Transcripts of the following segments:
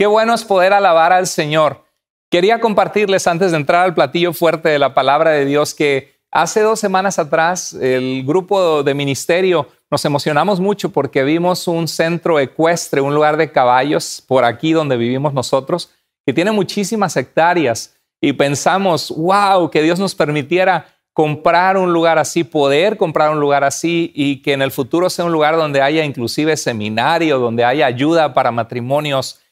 Qué bueno es poder alabar al Señor. Quería compartirles antes de entrar al platillo fuerte de la palabra de Dios que hace dos semanas atrás el grupo de ministerio nos emocionamos mucho porque vimos un centro ecuestre, un lugar de caballos por aquí donde vivimos nosotros, que tiene muchísimas hectáreas y pensamos, wow, que Dios nos permitiera comprar un lugar así, poder comprar un lugar así y que en el futuro sea un lugar donde haya inclusive seminario, donde haya ayuda para matrimonios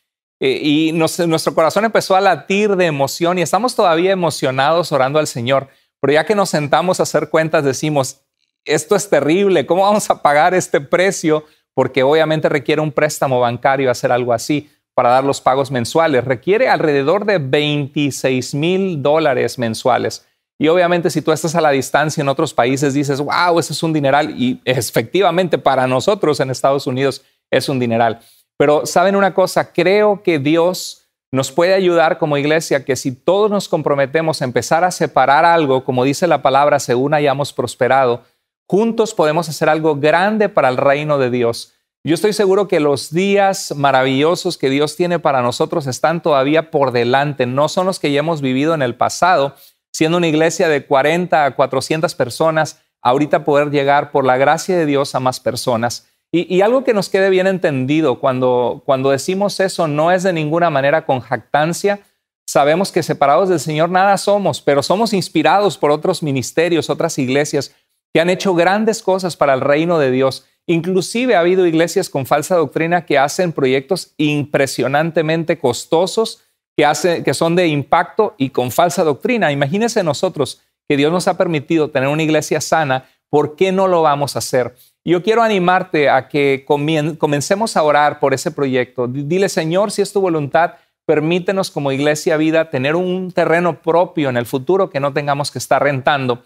eh, y nuestro corazón empezó a latir de emoción y estamos todavía emocionados orando al Señor. Pero ya que nos sentamos a hacer cuentas, decimos, esto es terrible, ¿cómo vamos a pagar este precio? Porque obviamente requiere un préstamo bancario hacer algo así para dar los pagos mensuales. Requiere alrededor de 26 mil dólares mensuales. Y obviamente si tú estás a la distancia en otros países, dices, wow, eso es un dineral. Y efectivamente para nosotros en Estados Unidos es un dineral. Pero saben una cosa, creo que Dios nos puede ayudar como iglesia que si todos nos comprometemos a empezar a separar algo, como dice la palabra, según hayamos prosperado, juntos podemos hacer algo grande para el reino de Dios. Yo estoy seguro que los días maravillosos que Dios tiene para nosotros están todavía por delante, no son los que ya hemos vivido en el pasado, siendo una iglesia de 40 a 400 personas, ahorita poder llegar por la gracia de Dios a más personas. Y, algo que nos quede bien entendido cuando, cuando decimos eso no es de ninguna manera con jactancia. Sabemos que separados del Señor nada somos, pero somos inspirados por otros ministerios, otras iglesias que han hecho grandes cosas para el reino de Dios. Inclusive ha habido iglesias con falsa doctrina que hacen proyectos impresionantemente costosos, que, hacen, que son de impacto y con falsa doctrina. Imagínense nosotros que Dios nos ha permitido tener una iglesia sana, ¿por qué no lo vamos a hacer? Yo quiero animarte a que comencemos a orar por ese proyecto. Dile, Señor, si es tu voluntad, permítenos como iglesia vida tener un terreno propio en el futuro que no tengamos que estar rentando.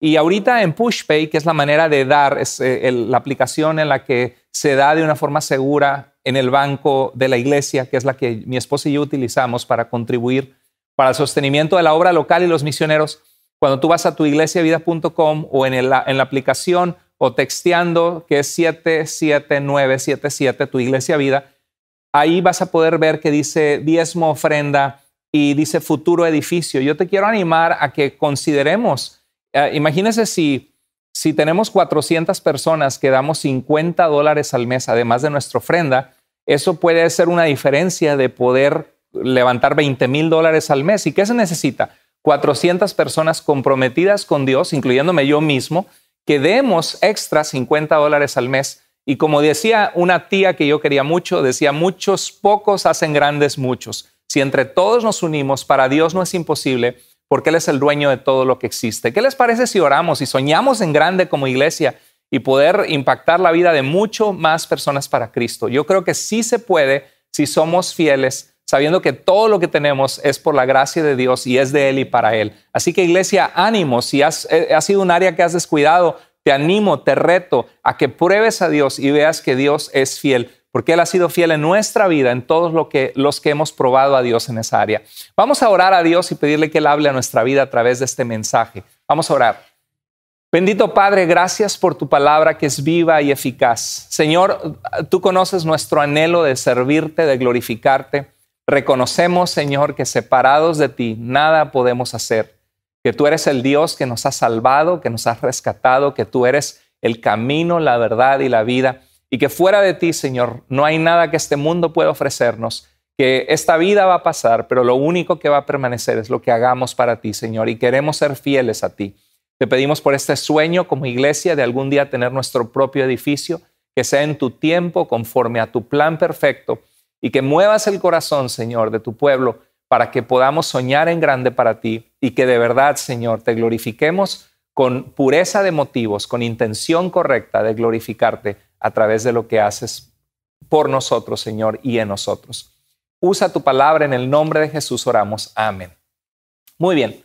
Y ahorita en PushPay, que es la manera de dar, es eh, la aplicación en la que se da de una forma segura en el banco de la iglesia, que es la que mi esposa y yo utilizamos para contribuir para el sostenimiento de la obra local y los misioneros. Cuando tú vas a iglesiavida.com o en, en la aplicación, o texteando, que es 77977, tu iglesia vida, ahí vas a poder ver que dice diezmo ofrenda y dice futuro edificio. Yo te quiero animar a que consideremos, eh, imagínese si, si tenemos 400 personas que damos 50 dólares al mes, además de nuestra ofrenda, eso puede ser una diferencia de poder levantar 20 mil dólares al mes. ¿Y qué se necesita? 400 personas comprometidas con Dios, incluyéndome yo mismo, que demos extra 50 dólares al mes. Y como decía una tía que yo quería mucho, decía, muchos pocos hacen grandes muchos. Si entre todos nos unimos, para Dios no es imposible, porque Él es el dueño de todo lo que existe. ¿Qué les parece si oramos y soñamos en grande como iglesia y poder impactar la vida de mucho más personas para Cristo? Yo creo que sí se puede si somos fieles sabiendo que todo lo que tenemos es por la gracia de Dios y es de Él y para Él. Así que iglesia, ánimo, si has, eh, ha sido un área que has descuidado, te animo, te reto a que pruebes a Dios y veas que Dios es fiel, porque Él ha sido fiel en nuestra vida, en todos lo que, los que hemos probado a Dios en esa área. Vamos a orar a Dios y pedirle que Él hable a nuestra vida a través de este mensaje. Vamos a orar. Bendito Padre, gracias por tu palabra que es viva y eficaz. Señor, tú conoces nuestro anhelo de servirte, de glorificarte. Reconocemos, Señor, que separados de ti nada podemos hacer, que tú eres el Dios que nos ha salvado, que nos has rescatado, que tú eres el camino, la verdad y la vida, y que fuera de ti, Señor, no hay nada que este mundo pueda ofrecernos, que esta vida va a pasar, pero lo único que va a permanecer es lo que hagamos para ti, Señor, y queremos ser fieles a ti. Te pedimos por este sueño como iglesia de algún día tener nuestro propio edificio, que sea en tu tiempo, conforme a tu plan perfecto y que muevas el corazón, Señor, de tu pueblo para que podamos soñar en grande para ti y que de verdad, Señor, te glorifiquemos con pureza de motivos, con intención correcta de glorificarte a través de lo que haces por nosotros, Señor, y en nosotros. Usa tu palabra en el nombre de Jesús, oramos. Amén. Muy bien.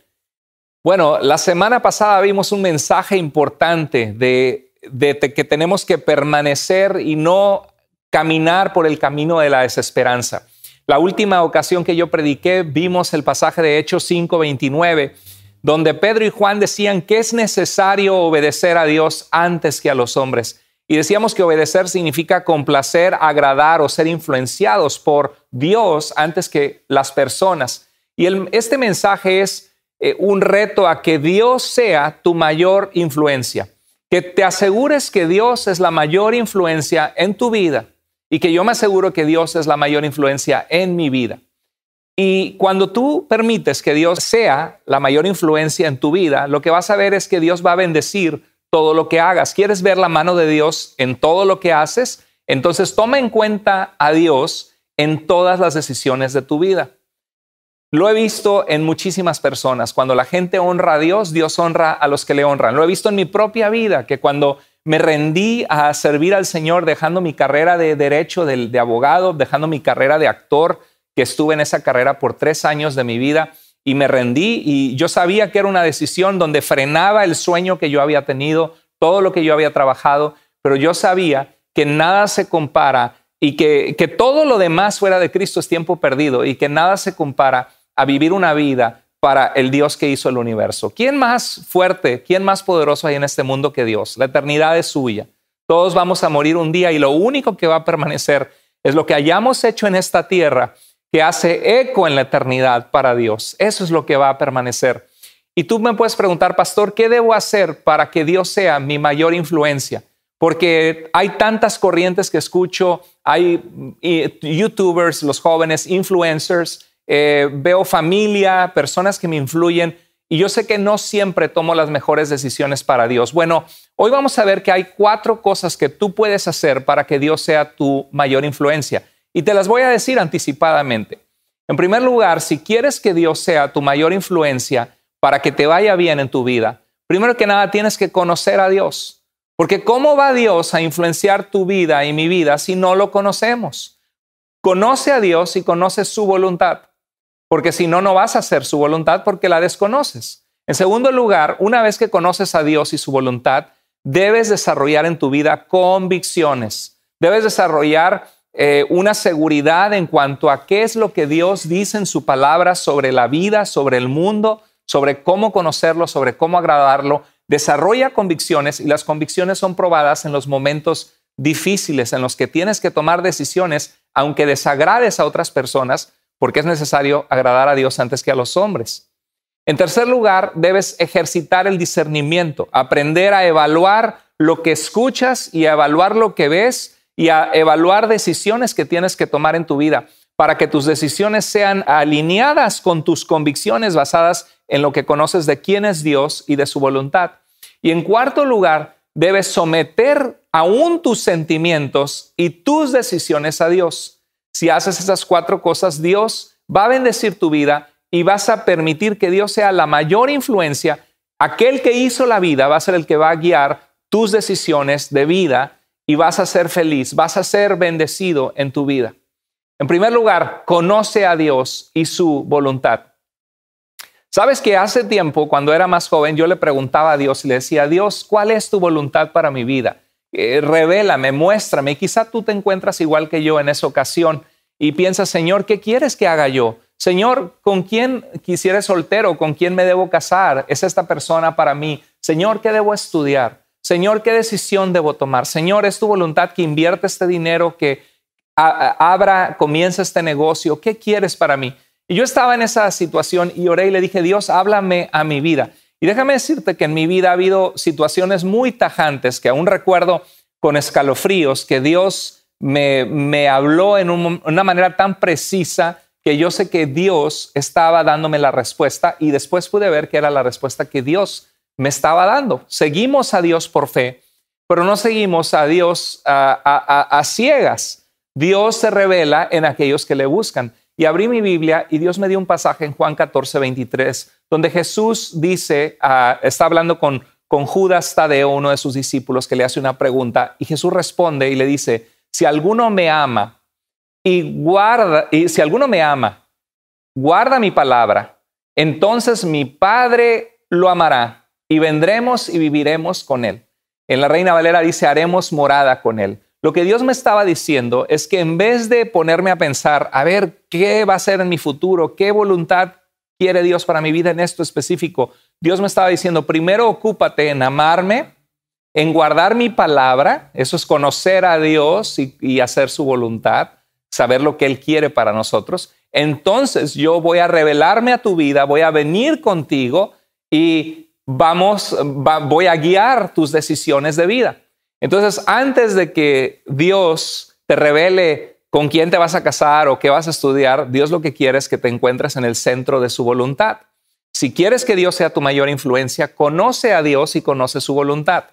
Bueno, la semana pasada vimos un mensaje importante de, de que tenemos que permanecer y no caminar por el camino de la desesperanza. La última ocasión que yo prediqué vimos el pasaje de Hechos 5:29, donde Pedro y Juan decían que es necesario obedecer a Dios antes que a los hombres. Y decíamos que obedecer significa complacer, agradar o ser influenciados por Dios antes que las personas. Y este mensaje es eh, un reto a que Dios sea tu mayor influencia, que te asegures que Dios es la mayor influencia en tu vida y que yo me aseguro que Dios es la mayor influencia en mi vida. Y cuando tú permites que Dios sea la mayor influencia en tu vida, lo que vas a ver es que Dios va a bendecir todo lo que hagas. ¿Quieres ver la mano de Dios en todo lo que haces? Entonces toma en cuenta a Dios en todas las decisiones de tu vida. Lo he visto en muchísimas personas. Cuando la gente honra a Dios, Dios honra a los que le honran. Lo he visto en mi propia vida, que cuando me rendí a servir al Señor dejando mi carrera de derecho, de, abogado, dejando mi carrera de actor, que estuve en esa carrera por tres años de mi vida y me rendí y yo sabía que era una decisión donde frenaba el sueño que yo había tenido, todo lo que yo había trabajado, pero yo sabía que nada se compara y que todo lo demás fuera de Cristo es tiempo perdido y que nada se compara a vivir una vida para el Dios que hizo el universo. ¿Quién más fuerte, quién más poderoso hay en este mundo que Dios? La eternidad es suya. Todos vamos a morir un día y lo único que va a permanecer es lo que hayamos hecho en esta tierra que hace eco en la eternidad para Dios. Eso es lo que va a permanecer. Y tú me puedes preguntar, pastor, ¿qué debo hacer para que Dios sea mi mayor influencia? Porque hay tantas corrientes que escucho, hay mm, youtubers, los jóvenes, influencers, eh, veo familia, personas que me influyen y yo sé que no siempre tomo las mejores decisiones para Dios. Bueno, hoy vamos a ver que hay cuatro cosas que tú puedes hacer para que Dios sea tu mayor influencia y te las voy a decir anticipadamente. En primer lugar, si quieres que Dios sea tu mayor influencia para que te vaya bien en tu vida, primero que nada tienes que conocer a Dios. Porque ¿cómo va Dios a influenciar tu vida y mi vida si no lo conocemos? Conoce a Dios y conoce su voluntad porque si no, no vas a hacer su voluntad porque la desconoces. En segundo lugar, una vez que conoces a Dios y su voluntad, debes desarrollar en tu vida convicciones, debes desarrollar eh, una seguridad en cuanto a qué es lo que Dios dice en su palabra sobre la vida, sobre el mundo, sobre cómo conocerlo, sobre cómo agradarlo. Desarrolla convicciones y las convicciones son probadas en los momentos difíciles en los que tienes que tomar decisiones, aunque desagrades a otras personas, porque es necesario agradar a Dios antes que a los hombres. En tercer lugar, debes ejercitar el discernimiento, aprender a evaluar lo que escuchas y a evaluar lo que ves y a evaluar decisiones que tienes que tomar en tu vida para que tus decisiones sean alineadas con tus convicciones basadas en lo que conoces de quién es Dios y de su voluntad. Y en cuarto lugar, debes someter aún tus sentimientos y tus decisiones a Dios. Si haces esas cuatro cosas, Dios va a bendecir tu vida y vas a permitir que Dios sea la mayor influencia. Aquel que hizo la vida va a ser el que va a guiar tus decisiones de vida y vas a ser feliz, vas a ser bendecido en tu vida. En primer lugar, conoce a Dios y su voluntad. Sabes que hace tiempo, cuando era más joven, yo le preguntaba a Dios y le decía, Dios, ¿cuál es tu voluntad para mi vida? eh, revélame, muéstrame. Quizá tú te encuentras igual que yo en esa ocasión y piensas, Señor, ¿qué quieres que haga yo? Señor, ¿con quién quisiera soltero? ¿Con quién me debo casar? ¿Es esta persona para mí? Señor, ¿qué debo estudiar? Señor, ¿qué decisión debo tomar? Señor, es tu voluntad que invierta este dinero, que abra, comience este negocio. ¿Qué quieres para mí? Y yo estaba en esa situación y oré y le dije, Dios, háblame a mi vida. Y déjame decirte que en mi vida ha habido situaciones muy tajantes que aún recuerdo con escalofríos, que Dios me, habló en una manera tan precisa que yo sé que Dios estaba dándome la respuesta y después pude ver que era la respuesta que Dios me estaba dando. Seguimos a Dios por fe, pero no seguimos a Dios a ciegas. Dios se revela en aquellos que le buscan y abrí mi Biblia y Dios me dio un pasaje en Juan 14, 23, donde Jesús dice, ah, está hablando con, con Judas Tadeo, uno de sus discípulos, que le hace una pregunta y Jesús responde y le dice, si alguno me ama y guarda, y si alguno me ama, guarda mi palabra, entonces mi Padre lo amará y vendremos y viviremos con él. En la Reina Valera dice, haremos morada con él. Lo que Dios me estaba diciendo es que en vez de ponerme a pensar, a ver, ¿qué va a ser en mi futuro? ¿Qué voluntad quiere Dios para mi vida en esto específico? Dios me estaba diciendo, primero ocúpate en amarme, en guardar mi palabra, eso es conocer a Dios y, hacer su voluntad, saber lo que Él quiere para nosotros. Entonces yo voy a revelarme a tu vida, voy a venir contigo y vamos, voy a guiar tus decisiones de vida. Entonces, antes de que Dios te revele con quién te vas a casar o qué vas a estudiar, Dios lo que quiere es que te encuentres en el centro de su voluntad. Si quieres que Dios sea tu mayor influencia, conoce a Dios y conoce su voluntad.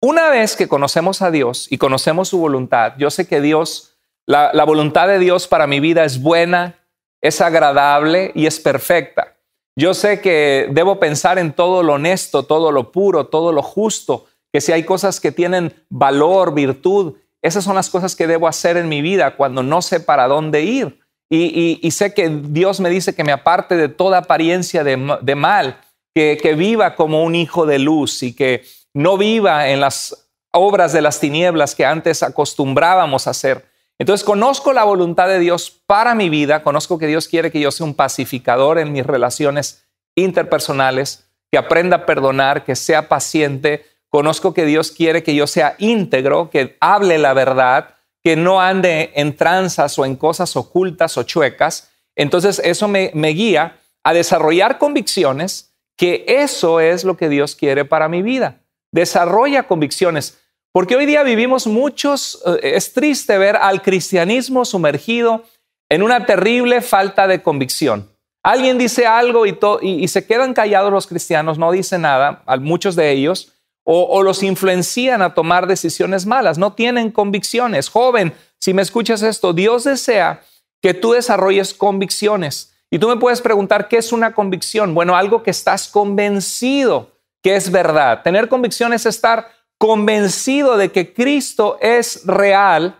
Una vez que conocemos a Dios y conocemos su voluntad, yo sé que Dios, la, la voluntad de Dios para mi vida es buena, es agradable y es perfecta. Yo sé que debo pensar en todo lo honesto, todo lo puro, todo lo justo, que si hay cosas que tienen valor, virtud, esas son las cosas que debo hacer en mi vida cuando no sé para dónde ir. Y, sé que Dios me dice que me aparte de toda apariencia de, mal, que, que, viva como un hijo de luz y que no viva en las obras de las tinieblas que antes acostumbrábamos a hacer. Entonces conozco la voluntad de Dios para mi vida, conozco que Dios quiere que yo sea un pacificador en mis relaciones interpersonales, que aprenda a perdonar, que sea paciente, Conozco que Dios quiere que yo sea íntegro, que hable la verdad, que no ande en tranzas o en cosas ocultas o chuecas. Entonces eso me, guía a desarrollar convicciones, que eso es lo que Dios quiere para mi vida. Desarrolla convicciones. Porque hoy día vivimos muchos, eh, es triste ver al cristianismo sumergido en una terrible falta de convicción. Alguien dice algo y, se quedan callados los cristianos, no dicen nada, a muchos de ellos, o, los influencian a tomar decisiones malas, no tienen convicciones. Joven, si me escuchas esto, Dios desea que tú desarrolles convicciones. Y tú me puedes preguntar, ¿qué es una convicción? Bueno, algo que estás convencido que es verdad. Tener convicción es estar convencido de que Cristo es real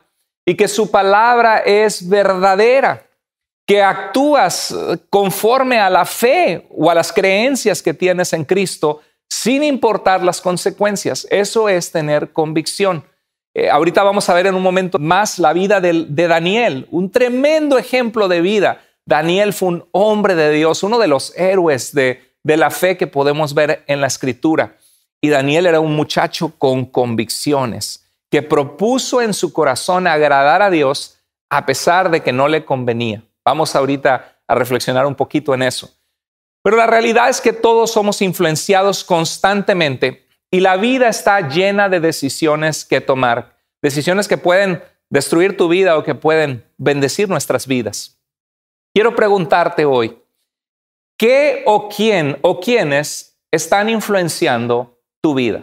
y que su palabra es verdadera, que actúas conforme a la fe o a las creencias que tienes en Cristo sin importar las consecuencias. Eso es tener convicción. Eh, ahorita vamos a ver en un momento más la vida de, Daniel, un tremendo ejemplo de vida. Daniel fue un hombre de Dios, uno de los héroes de la fe que podemos ver en la escritura. Y Daniel era un muchacho con convicciones, que propuso en su corazón agradar a Dios a pesar de que no le convenía. Vamos ahorita a reflexionar un poquito en eso. Pero la realidad es que todos somos influenciados constantemente y la vida está llena de decisiones que tomar, decisiones que pueden destruir tu vida o que pueden bendecir nuestras vidas. Quiero preguntarte hoy, ¿qué o quién o quiénes están influenciando tu vida?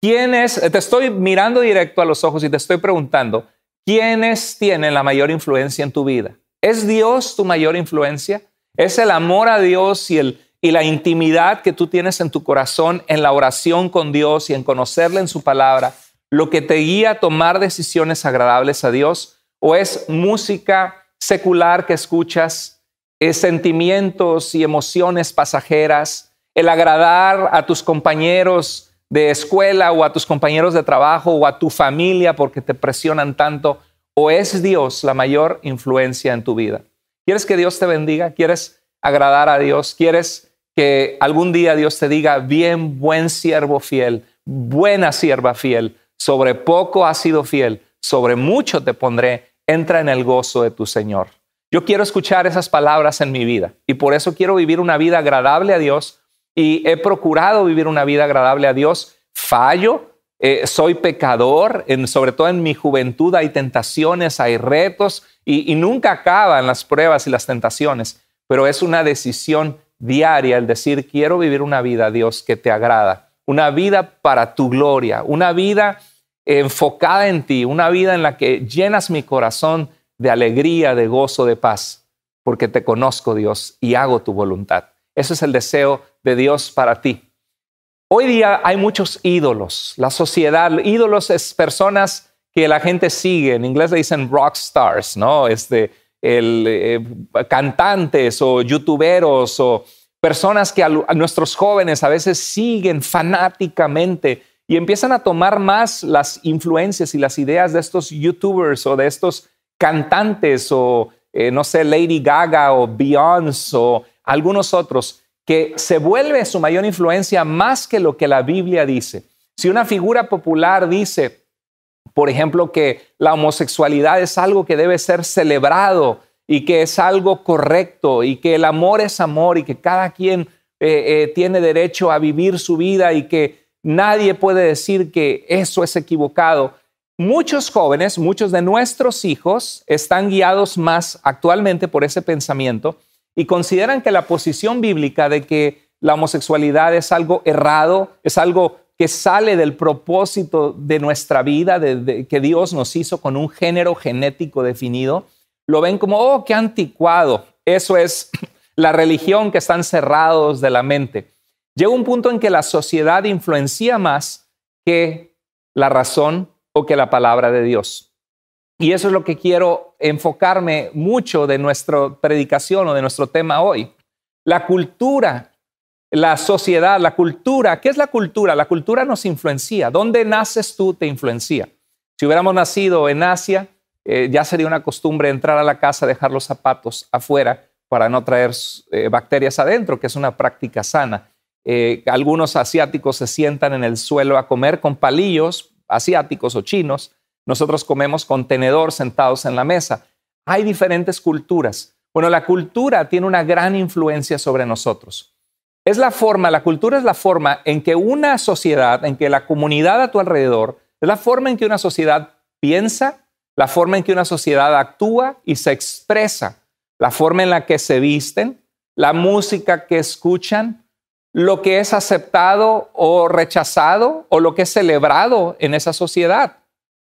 ¿Quiénes, te estoy mirando directo a los ojos y te estoy preguntando, ¿quiénes tienen la mayor influencia en tu vida? ¿Es Dios tu mayor influencia? Es el amor a Dios y, y la intimidad que tú tienes en tu corazón, en la oración con Dios y en conocerle en su palabra, lo que te guía a tomar decisiones agradables a Dios, o es música secular que escuchas, es sentimientos y emociones pasajeras, el agradar a tus compañeros de escuela o a tus compañeros de trabajo o a tu familia porque te presionan tanto, o es Dios la mayor influencia en tu vida. ¿Quieres que Dios te bendiga? ¿Quieres agradar a Dios? ¿Quieres que algún día Dios te diga, bien, buen siervo fiel, buena sierva fiel, sobre poco has sido fiel, sobre mucho te pondré, entra en el gozo de tu Señor? Yo quiero escuchar esas palabras en mi vida y por eso quiero vivir una vida agradable a Dios y he procurado vivir una vida agradable a Dios. Fallo, eh, soy pecador, sobre todo en mi juventud hay tentaciones, hay retos, y, nunca acaban las pruebas y las tentaciones, pero es una decisión diaria el decir, quiero vivir una vida, Dios, que te agrada, una vida para tu gloria, una vida enfocada en ti, una vida en la que llenas mi corazón de alegría, de gozo, de paz, porque te conozco, Dios, y hago tu voluntad. Ese es el deseo de Dios para ti. Hoy día hay muchos ídolos, la sociedad, ídolos es personas que la gente sigue. En inglés le dicen rock stars, ¿no? Este, el, eh, cantantes o youtuberos o personas que a, nuestros jóvenes a veces siguen fanáticamente y empiezan a tomar más las influencias y las ideas de estos youtubers o de estos cantantes o, eh, no sé, Lady Gaga o Beyoncé o algunos otros, que se vuelve su mayor influencia más que lo que la Biblia dice. Si una figura popular dice, por ejemplo, que la homosexualidad es algo que debe ser celebrado y que es algo correcto y que el amor es amor y que cada quien eh, eh, tiene derecho a vivir su vida y que nadie puede decir que eso es equivocado. Muchos jóvenes, muchos de nuestros hijos están guiados más actualmente por ese pensamiento y consideran que la posición bíblica de que la homosexualidad es algo errado, es algo que sale del propósito de nuestra vida, de, que Dios nos hizo con un género genético definido, lo ven como, oh, qué anticuado. Eso es la religión que están cerrados de la mente. Llega un punto en que la sociedad influencia más que la razón o que la palabra de Dios. Y eso es lo que quiero enfocarme mucho de nuestra predicación o de nuestro tema hoy. La cultura la sociedad, la cultura. ¿Qué es la cultura? La cultura nos influencia. ¿Dónde naces tú te influencia? Si hubiéramos nacido en Asia, eh, ya sería una costumbre entrar a la casa, dejar los zapatos afuera para no traer eh, bacterias adentro, que es una práctica sana. Eh, algunos asiáticos se sientan en el suelo a comer con palillos, asiáticos o chinos. Nosotros comemos con tenedor sentados en la mesa. Hay diferentes culturas. Bueno, la cultura tiene una gran influencia sobre nosotros. Es la forma, la cultura es la forma en que una sociedad, en que la comunidad a tu alrededor, es la forma en que una sociedad piensa, la forma en que una sociedad actúa y se expresa, la forma en la que se visten, la música que escuchan, lo que es aceptado o rechazado o lo que es celebrado en esa sociedad.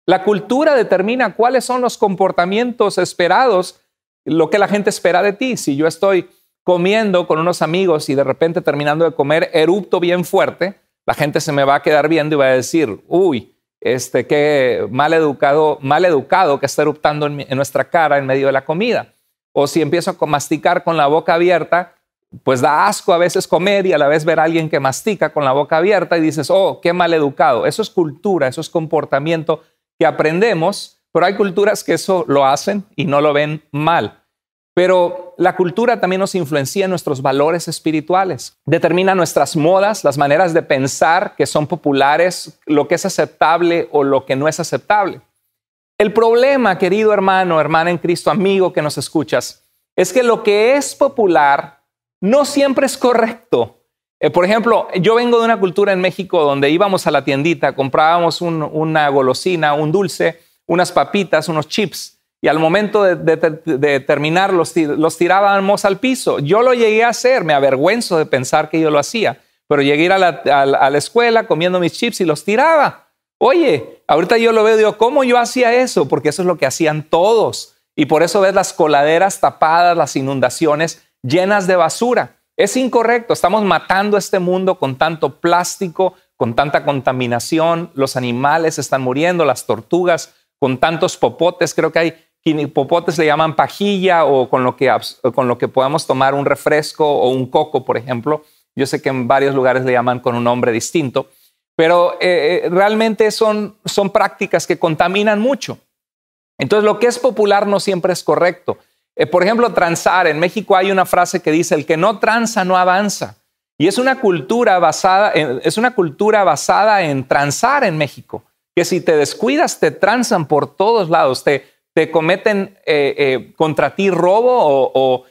La cultura determina cuáles son los comportamientos esperados, lo que la gente espera de ti. Si yo estoy comiendo con unos amigos y de repente terminando de comer, erupto bien fuerte, la gente se me va a quedar viendo y va a decir, uy, este, qué mal educado, mal educado que está eruptando en, nuestra cara en medio de la comida. O si empiezo a masticar con la boca abierta, pues da asco a veces comer y a la vez ver a alguien que mastica con la boca abierta y dices, oh, qué mal educado. Eso es cultura, eso es comportamiento que aprendemos, pero hay culturas que eso lo hacen y no lo ven mal. Pero la cultura también nos influencia en nuestros valores espirituales, determina nuestras modas, las maneras de pensar que son populares, lo que es aceptable o lo que no es aceptable. El problema, querido hermano, hermana en Cristo, amigo que nos escuchas, es que lo que es popular no siempre es correcto. Eh, por ejemplo, yo vengo de una cultura en México donde íbamos a la tiendita, comprábamos una golosina, un dulce, unas papitas, unos chips y al momento de, terminar los, los tirábamos al piso. Yo lo llegué a hacer, me avergüenzo de pensar que yo lo hacía, pero llegué a la, a, la escuela comiendo mis chips y los tiraba. Oye, ahorita yo lo veo, digo, ¿cómo yo hacía eso? Porque eso es lo que hacían todos. Y por eso ves las coladeras tapadas, las inundaciones llenas de basura. Es incorrecto, estamos matando este mundo con tanto plástico, con tanta contaminación, los animales están muriendo, las tortugas, con tantos popotes, creo que hay Quinipopotes le llaman pajilla o con lo, que, con lo que podamos tomar un refresco o un coco, por ejemplo. Yo sé que en varios lugares le llaman con un nombre distinto, pero eh, eh, realmente son, prácticas que contaminan mucho. Entonces, lo que es popular no siempre es correcto. Eh, por ejemplo, transar. En México hay una frase que dice, el que no transa no avanza. Y es una cultura basada en, es una cultura basada en transar en México, que si te descuidas te transan por todos lados, te, te cometen eh, eh, contra ti robo o,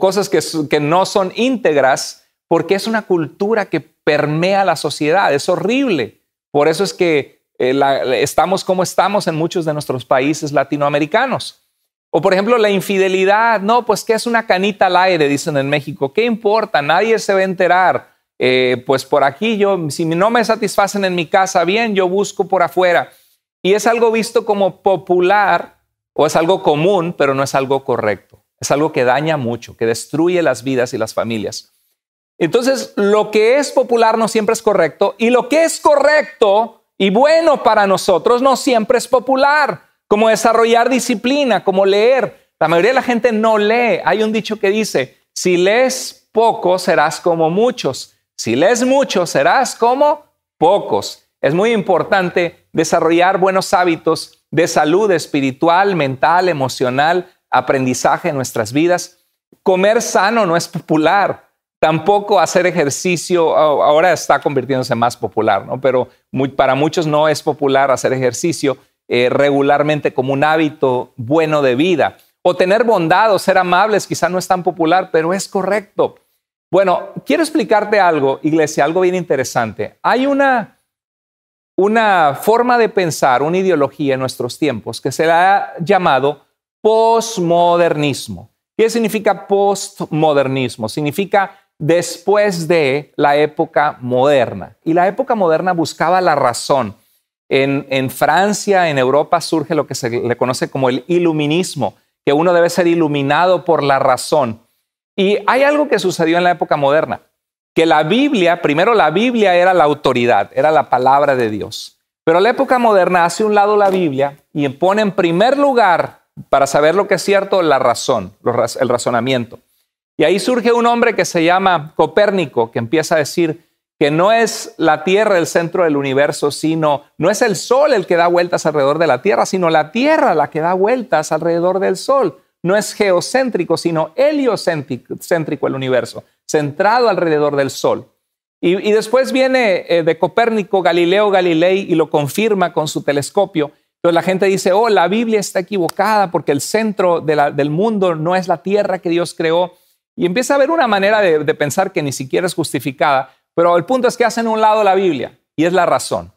cosas que, que, no son íntegras, porque es una cultura que permea la sociedad, es horrible. Por eso es que eh, estamos como estamos en muchos de nuestros países latinoamericanos. O por ejemplo, la infidelidad, no, pues que es una canita al aire, dicen en México, ¿qué importa? Nadie se va a enterar. pues por aquí yo, si no me satisfacen en mi casa, bien, yo busco por afuera. Y es algo visto como popular o es algo común, pero no es algo correcto. Es algo que daña mucho, que destruye las vidas y las familias. Entonces, lo que es popular no siempre es correcto y lo que es correcto y bueno para nosotros no siempre es popular, como desarrollar disciplina, como leer. La mayoría de la gente no lee. Hay un dicho que dice, si lees poco, serás como muchos. Si lees mucho, serás como pocos. Es muy importante desarrollar buenos hábitos de salud espiritual, mental, emocional, aprendizaje en nuestras vidas. Comer sano no es popular, tampoco hacer ejercicio, ahora está convirtiéndose más popular, ¿no? pero para muchos no es popular hacer ejercicio eh, regularmente como un hábito bueno de vida. O tener bondad ser amables quizá no es tan popular, pero es correcto. Bueno, quiero explicarte algo, iglesia, algo bien interesante. Hay una una forma de pensar, una ideología en nuestros tiempos que se la ha llamado posmodernismo. ¿Qué significa postmodernismo? Significa después de la época moderna. Y la época moderna buscaba la razón. En, en, Francia, en Europa, surge lo que se le conoce como el iluminismo, que uno debe ser iluminado por la razón. Y hay algo que sucedió en la época moderna que la Biblia, primero la Biblia era la autoridad, era la palabra de Dios. Pero la época moderna hace un lado la Biblia y pone en primer lugar, para saber lo que es cierto, la razón, el razonamiento. Y ahí surge un hombre que se llama Copérnico, que empieza a decir que no es la Tierra el centro del universo, sino no es el Sol el que da vueltas alrededor de la Tierra, sino la Tierra la que da vueltas alrededor del Sol. No es geocéntrico, sino heliocéntrico el universo centrado alrededor del Sol. Y, después viene eh, de Copérnico Galileo Galilei y lo confirma con su telescopio. Entonces la gente dice, oh, la Biblia está equivocada porque el centro del mundo no es la tierra que Dios creó. Y empieza a haber una manera de, pensar que ni siquiera es justificada, pero el punto es que hacen un lado la Biblia y es la razón.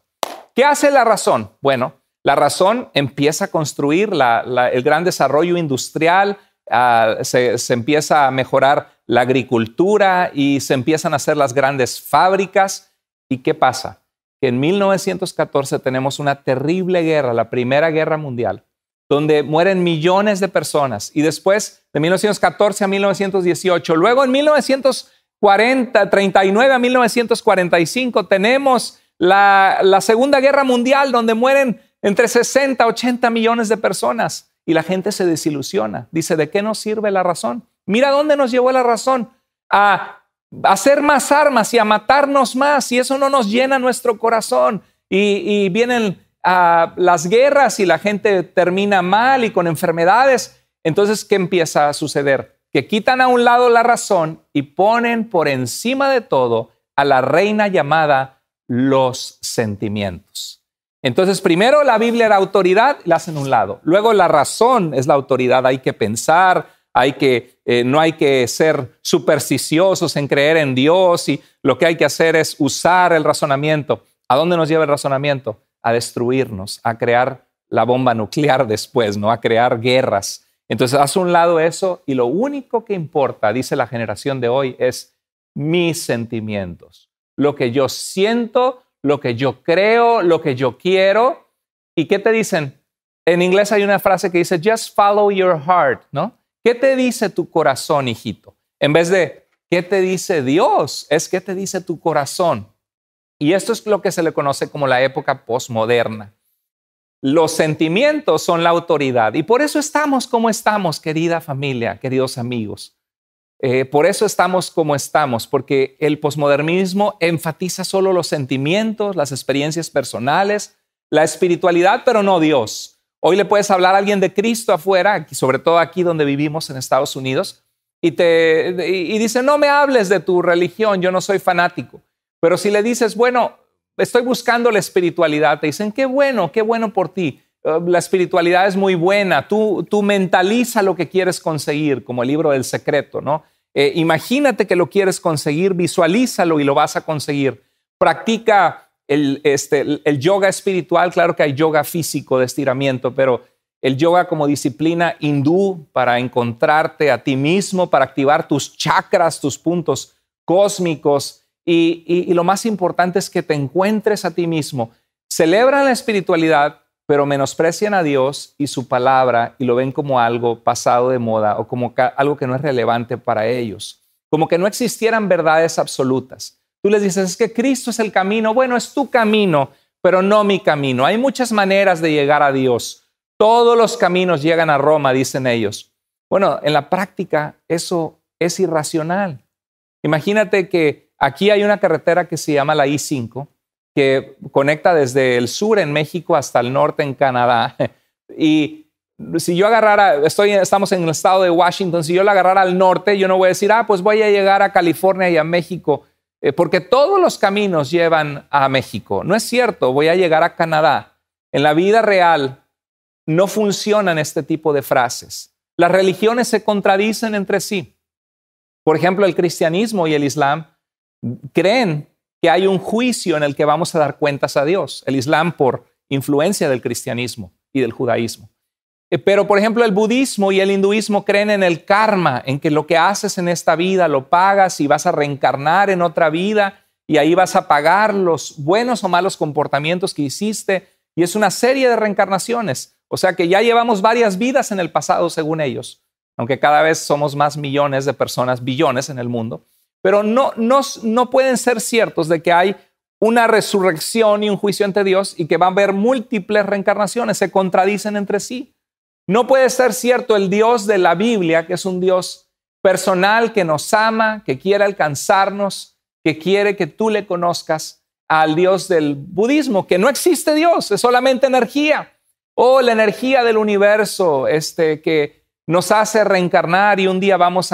¿Qué hace la razón? Bueno, la razón empieza a construir el gran desarrollo industrial, ah, se, empieza a mejorar la agricultura y se empiezan a hacer las grandes fábricas. ¿Y qué pasa? Que en 1914 tenemos una terrible guerra, la Primera Guerra Mundial, donde mueren millones de personas. Y después, de 1914 a 1918, luego en 1940, 39 a 1945, tenemos la, Segunda Guerra Mundial, donde mueren entre 60 a 80 millones de personas. Y la gente se desilusiona. Dice, ¿de qué nos sirve la razón? Mira dónde nos llevó la razón. A hacer más armas y a matarnos más. Y eso no nos llena nuestro corazón. Y, vienen ah, las guerras y la gente termina mal y con enfermedades. Entonces, ¿qué empieza a suceder? Que quitan a un lado la razón y ponen por encima de todo a la reina llamada los sentimientos. Entonces, primero la Biblia era autoridad, la hacen a un lado. Luego la razón es la autoridad, hay que pensar, hay eh, no hay que ser supersticiosos en creer en Dios y lo que hay que hacer es usar el razonamiento. ¿A dónde nos lleva el razonamiento? A destruirnos, a crear la bomba nuclear después, ¿no? A crear guerras. Entonces, haz un lado eso y lo único que importa, dice la generación de hoy, es mis sentimientos, lo que yo siento, lo que yo creo, lo que yo quiero. ¿Y qué te dicen? En inglés hay una frase que dice, just follow your heart, ¿no? ¿Qué te dice tu corazón, hijito? En vez de, ¿qué te dice Dios? Es ¿qué te dice tu corazón? Y esto es lo que se le conoce como la época posmoderna. Los sentimientos son la autoridad y por eso estamos como estamos, querida familia, queridos amigos. Eh, por eso estamos como estamos, porque el posmodernismo enfatiza solo los sentimientos, las experiencias personales, la espiritualidad, pero no Dios. Hoy le puedes hablar a alguien de Cristo afuera, sobre todo aquí donde vivimos en Estados Unidos, y, te, y dice, no me hables de tu religión, yo no soy fanático. Pero si le dices, bueno, estoy buscando la espiritualidad, te dicen, qué bueno, qué bueno por ti. Eh, la espiritualidad es muy buena, tú, tú mentaliza lo que quieres conseguir, como el libro del secreto, ¿no? Eh, imagínate que lo quieres conseguir, visualízalo y lo vas a conseguir. Practica este, el, yoga espiritual, claro que hay yoga físico de estiramiento, pero el yoga como disciplina hindú para encontrarte a ti mismo, para activar tus chakras, tus puntos cósmicos. y, lo más importante es que te encuentres a ti mismo. Celebran la espiritualidad, pero menosprecian a Dios y su palabra y lo ven como algo pasado de moda o como algo que no es relevante para ellos. Como que no existieran verdades absolutas. Tú les dices, es que Cristo es el camino. Bueno, es tu camino, pero no mi camino. Hay muchas maneras de llegar a Dios. Todos los caminos llegan a Roma, dicen ellos. Bueno, en la práctica eso es irracional. Imagínate que aquí hay una carretera que se llama la I5, que conecta desde el sur en México hasta el norte en Canadá. Y si yo agarrara, estoy, estamos en el estado de Washington, si yo la agarrara al norte, yo no voy a decir, ah, pues voy a llegar a California y a México eh, porque todos los caminos llevan a México. No es cierto, voy a llegar a Canadá. En la vida real no funcionan este tipo de frases. Las religiones se contradicen entre sí. Por ejemplo, el cristianismo y el islam creen que hay un juicio en el que vamos a dar cuentas a Dios. El islam por influencia del cristianismo y del judaísmo. Eh, pero, por ejemplo, el budismo y el hinduismo creen en el karma, en que lo que haces en esta vida lo pagas y vas a reencarnar en otra vida y ahí vas a pagar los buenos o malos comportamientos que hiciste. Y es una serie de reencarnaciones. O sea que ya llevamos varias vidas en el pasado, según ellos, aunque cada vez somos más millones de personas, billones en el mundo. Pero no, no, no pueden ser ciertos de que hay una resurrección y un juicio ante Dios y que van a haber múltiples reencarnaciones. Se contradicen entre sí. No puede ser cierto el Dios de la Biblia, que es un Dios personal, que nos ama, que quiere alcanzarnos, que quiere que tú le conozcas, al Dios del budismo, que no existe Dios, es solamente energía. O oh, la energía del universo este, que nos hace reencarnar y un día vamos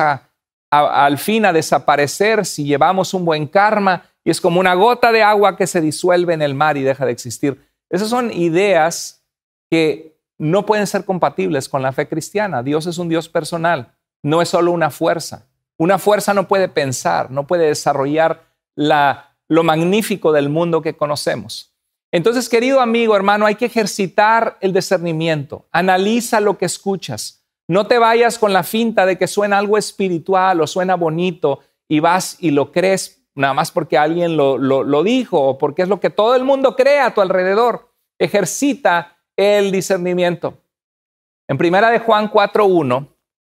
al fin a desaparecer si llevamos un buen karma y es como una gota de agua que se disuelve en el mar y deja de existir. Esas son ideas que no pueden ser compatibles con la fe cristiana. Dios es un Dios personal, no es solo una fuerza. Una fuerza no puede pensar, no puede desarrollar la, lo magnífico del mundo que conocemos. Entonces, querido amigo, hermano, hay que ejercitar el discernimiento. Analiza lo que escuchas. No te vayas con la finta de que suena algo espiritual o suena bonito y vas y lo crees nada más porque alguien lo, lo, lo dijo o porque es lo que todo el mundo cree a tu alrededor. Ejercita el discernimiento. En primera de Juan 4.1,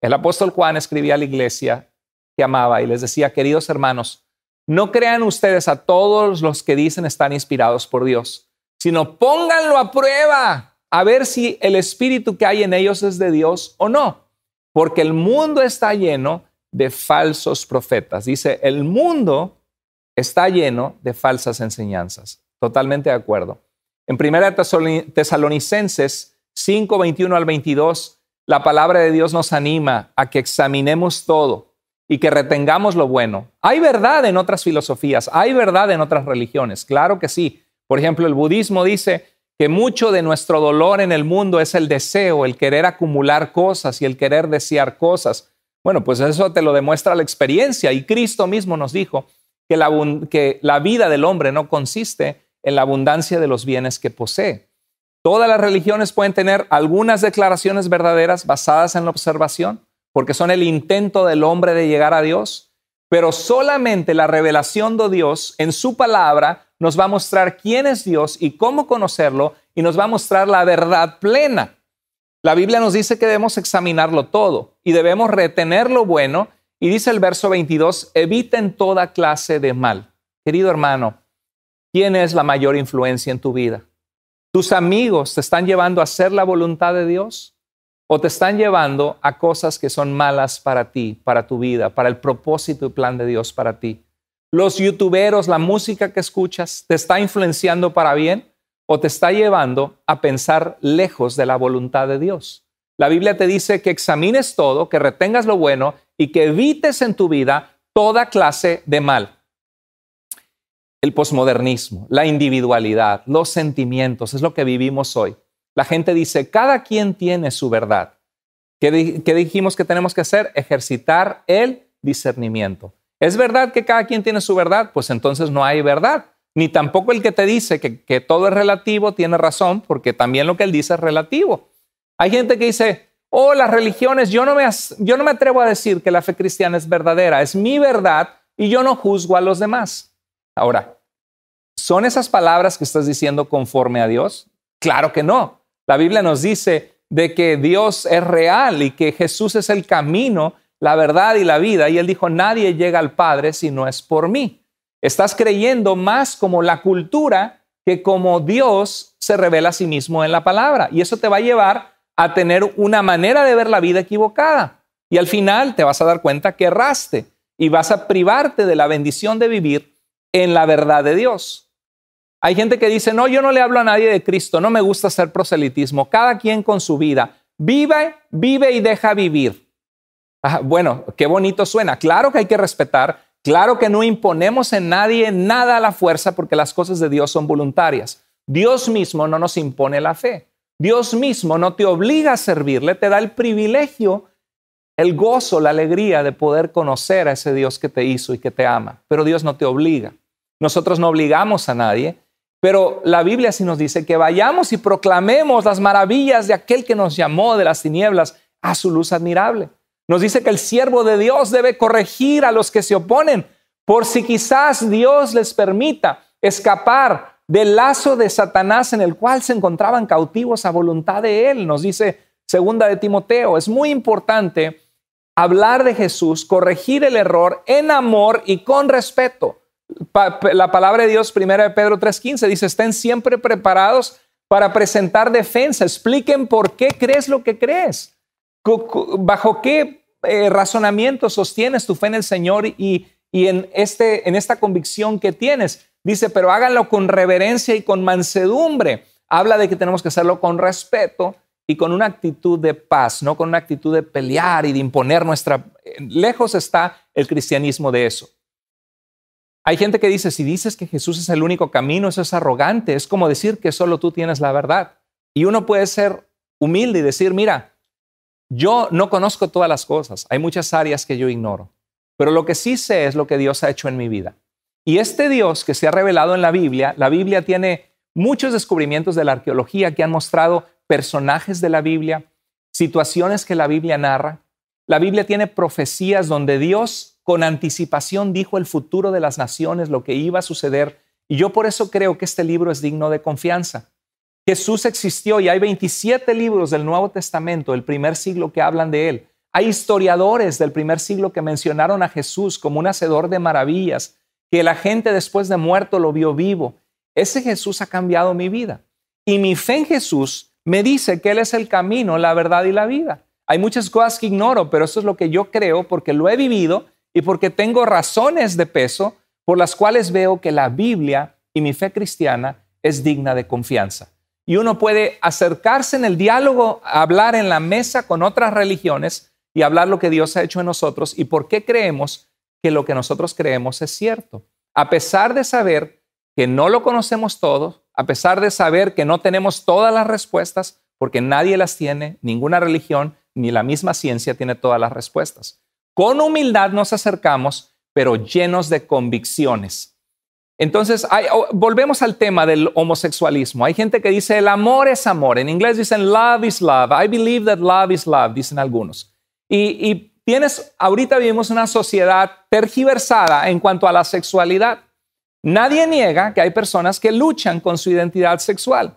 el apóstol Juan escribía a la iglesia que amaba y les decía, queridos hermanos, no crean ustedes a todos los que dicen están inspirados por Dios, sino pónganlo a prueba a ver si el espíritu que hay en ellos es de Dios o no, porque el mundo está lleno de falsos profetas. Dice, el mundo está lleno de falsas enseñanzas. Totalmente de acuerdo. En Primera Tesalonicenses 5, 21 al 22, la palabra de Dios nos anima a que examinemos todo y que retengamos lo bueno. Hay verdad en otras filosofías, hay verdad en otras religiones, claro que sí. Por ejemplo, el budismo dice que mucho de nuestro dolor en el mundo es el deseo, el querer acumular cosas y el querer desear cosas. Bueno, pues eso te lo demuestra la experiencia y Cristo mismo nos dijo que que la vida del hombre no consiste en la abundancia de los bienes que posee. Todas las religiones pueden tener algunas declaraciones verdaderas basadas en la observación, porque son el intento del hombre de llegar a Dios, pero solamente la revelación de Dios en su palabra nos va a mostrar quién es Dios y cómo conocerlo y nos va a mostrar la verdad plena. La Biblia nos dice que debemos examinarlo todo y debemos retener lo bueno y dice el verso 22, eviten toda clase de mal. Querido hermano, ¿Quién es la mayor influencia en tu vida? ¿Tus amigos te están llevando a hacer la voluntad de Dios? ¿O te están llevando a cosas que son malas para ti, para tu vida, para el propósito y plan de Dios para ti? ¿Los youtuberos, la música que escuchas, te está influenciando para bien? ¿O te está llevando a pensar lejos de la voluntad de Dios? La Biblia te dice que examines todo, que retengas lo bueno y que evites en tu vida toda clase de mal el posmodernismo, la individualidad, los sentimientos, es lo que vivimos hoy. La gente dice, cada quien tiene su verdad. ¿Qué, dijimos que tenemos que hacer? Ejercitar el discernimiento. ¿Es verdad que cada quien tiene su verdad? Pues entonces no hay verdad. Ni tampoco el que te dice que, todo es relativo tiene razón, porque también lo que él dice es relativo. Hay gente que dice, oh, las religiones, yo no me atrevo a decir que la fe cristiana es verdadera, es mi verdad y yo no juzgo a los demás. Ahora, ¿son esas palabras que estás diciendo conforme a Dios? Claro que no. La Biblia nos dice de que Dios es real y que Jesús es el camino, la verdad y la vida. Y él dijo, nadie llega al Padre si no es por mí. Estás creyendo más como la cultura que como Dios se revela a sí mismo en la palabra. Y eso te va a llevar a tener una manera de ver la vida equivocada. Y al final te vas a dar cuenta que erraste y vas a privarte de la bendición de vivir en la verdad de Dios. Hay gente que dice, no, yo no le hablo a nadie de Cristo, no me gusta hacer proselitismo, cada quien con su vida, vive, vive y deja vivir. Ah, bueno, qué bonito suena, claro que hay que respetar, claro que no imponemos en nadie nada a la fuerza porque las cosas de Dios son voluntarias. Dios mismo no nos impone la fe, Dios mismo no te obliga a servirle, te da el privilegio, el gozo, la alegría de poder conocer a ese Dios que te hizo y que te ama, pero Dios no te obliga. Nosotros no obligamos a nadie, pero la Biblia sí nos dice que vayamos y proclamemos las maravillas de aquel que nos llamó de las tinieblas a su luz admirable. Nos dice que el siervo de Dios debe corregir a los que se oponen, por si quizás Dios les permita escapar del lazo de Satanás en el cual se encontraban cautivos a voluntad de él. Nos dice segunda de Timoteo, es muy importante hablar de Jesús, corregir el error en amor y con respeto la palabra de Dios, primera de Pedro 3.15, dice, estén siempre preparados para presentar defensa. Expliquen por qué crees lo que crees. ¿Bajo qué eh, razonamiento sostienes tu fe en el Señor y, en, este, en esta convicción que tienes? Dice, pero háganlo con reverencia y con mansedumbre. Habla de que tenemos que hacerlo con respeto y con una actitud de paz, no con una actitud de pelear y de imponer nuestra... Eh, lejos está el cristianismo de eso. Hay gente que dice, si dices que Jesús es el único camino, eso es arrogante, es como decir que solo tú tienes la verdad. Y uno puede ser humilde y decir, mira, yo no conozco todas las cosas, hay muchas áreas que yo ignoro, pero lo que sí sé es lo que Dios ha hecho en mi vida. Y este Dios que se ha revelado en la Biblia, la Biblia tiene muchos descubrimientos de la arqueología que han mostrado personajes de la Biblia, situaciones que la Biblia narra. La Biblia tiene profecías donde Dios con anticipación dijo el futuro de las naciones, lo que iba a suceder, y yo por eso creo que este libro es digno de confianza. Jesús existió y hay 27 libros del Nuevo Testamento, el primer siglo, que hablan de él. Hay historiadores del primer siglo que mencionaron a Jesús como un hacedor de maravillas, que la gente después de muerto lo vio vivo. Ese Jesús ha cambiado mi vida. Y mi fe en Jesús me dice que Él es el camino, la verdad y la vida. Hay muchas cosas que ignoro, pero eso es lo que yo creo porque lo he vivido y porque tengo razones de peso por las cuales veo que la Biblia y mi fe cristiana es digna de confianza. Y uno puede acercarse en el diálogo, hablar en la mesa con otras religiones y hablar lo que Dios ha hecho en nosotros y por qué creemos que lo que nosotros creemos es cierto. A pesar de saber que no lo conocemos todos, a pesar de saber que no tenemos todas las respuestas, porque nadie las tiene, ninguna religión ni la misma ciencia tiene todas las respuestas. Con humildad nos acercamos, pero llenos de convicciones. Entonces, oh, volvemos al tema del homosexualismo. Hay gente que dice el amor es amor. En inglés dicen love is love. I believe that love is love, dicen algunos. Y, y tienes, ahorita vivimos una sociedad tergiversada en cuanto a la sexualidad. Nadie niega que hay personas que luchan con su identidad sexual,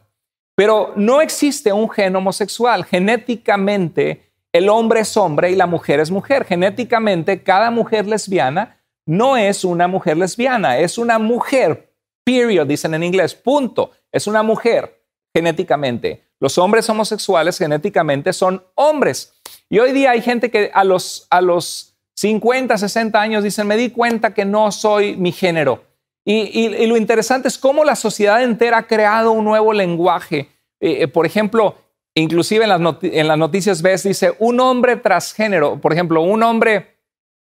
pero no existe un gen homosexual. Genéticamente el hombre es hombre y la mujer es mujer. Genéticamente, cada mujer lesbiana no es una mujer lesbiana, es una mujer, period, dicen en inglés, punto. Es una mujer genéticamente. Los hombres homosexuales genéticamente son hombres. Y hoy día hay gente que a los, a los 50, 60 años dicen, me di cuenta que no soy mi género. Y, lo interesante es cómo la sociedad entera ha creado un nuevo lenguaje. Eh, eh, por ejemplo, Inclusive en las, noticias ves, dice, un hombre transgénero, por ejemplo, un hombre,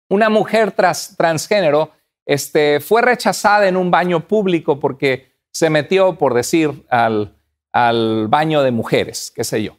una mujer transgénero, este, fue rechazada en un baño público porque se metió, por decir, al, baño de mujeres, qué sé yo.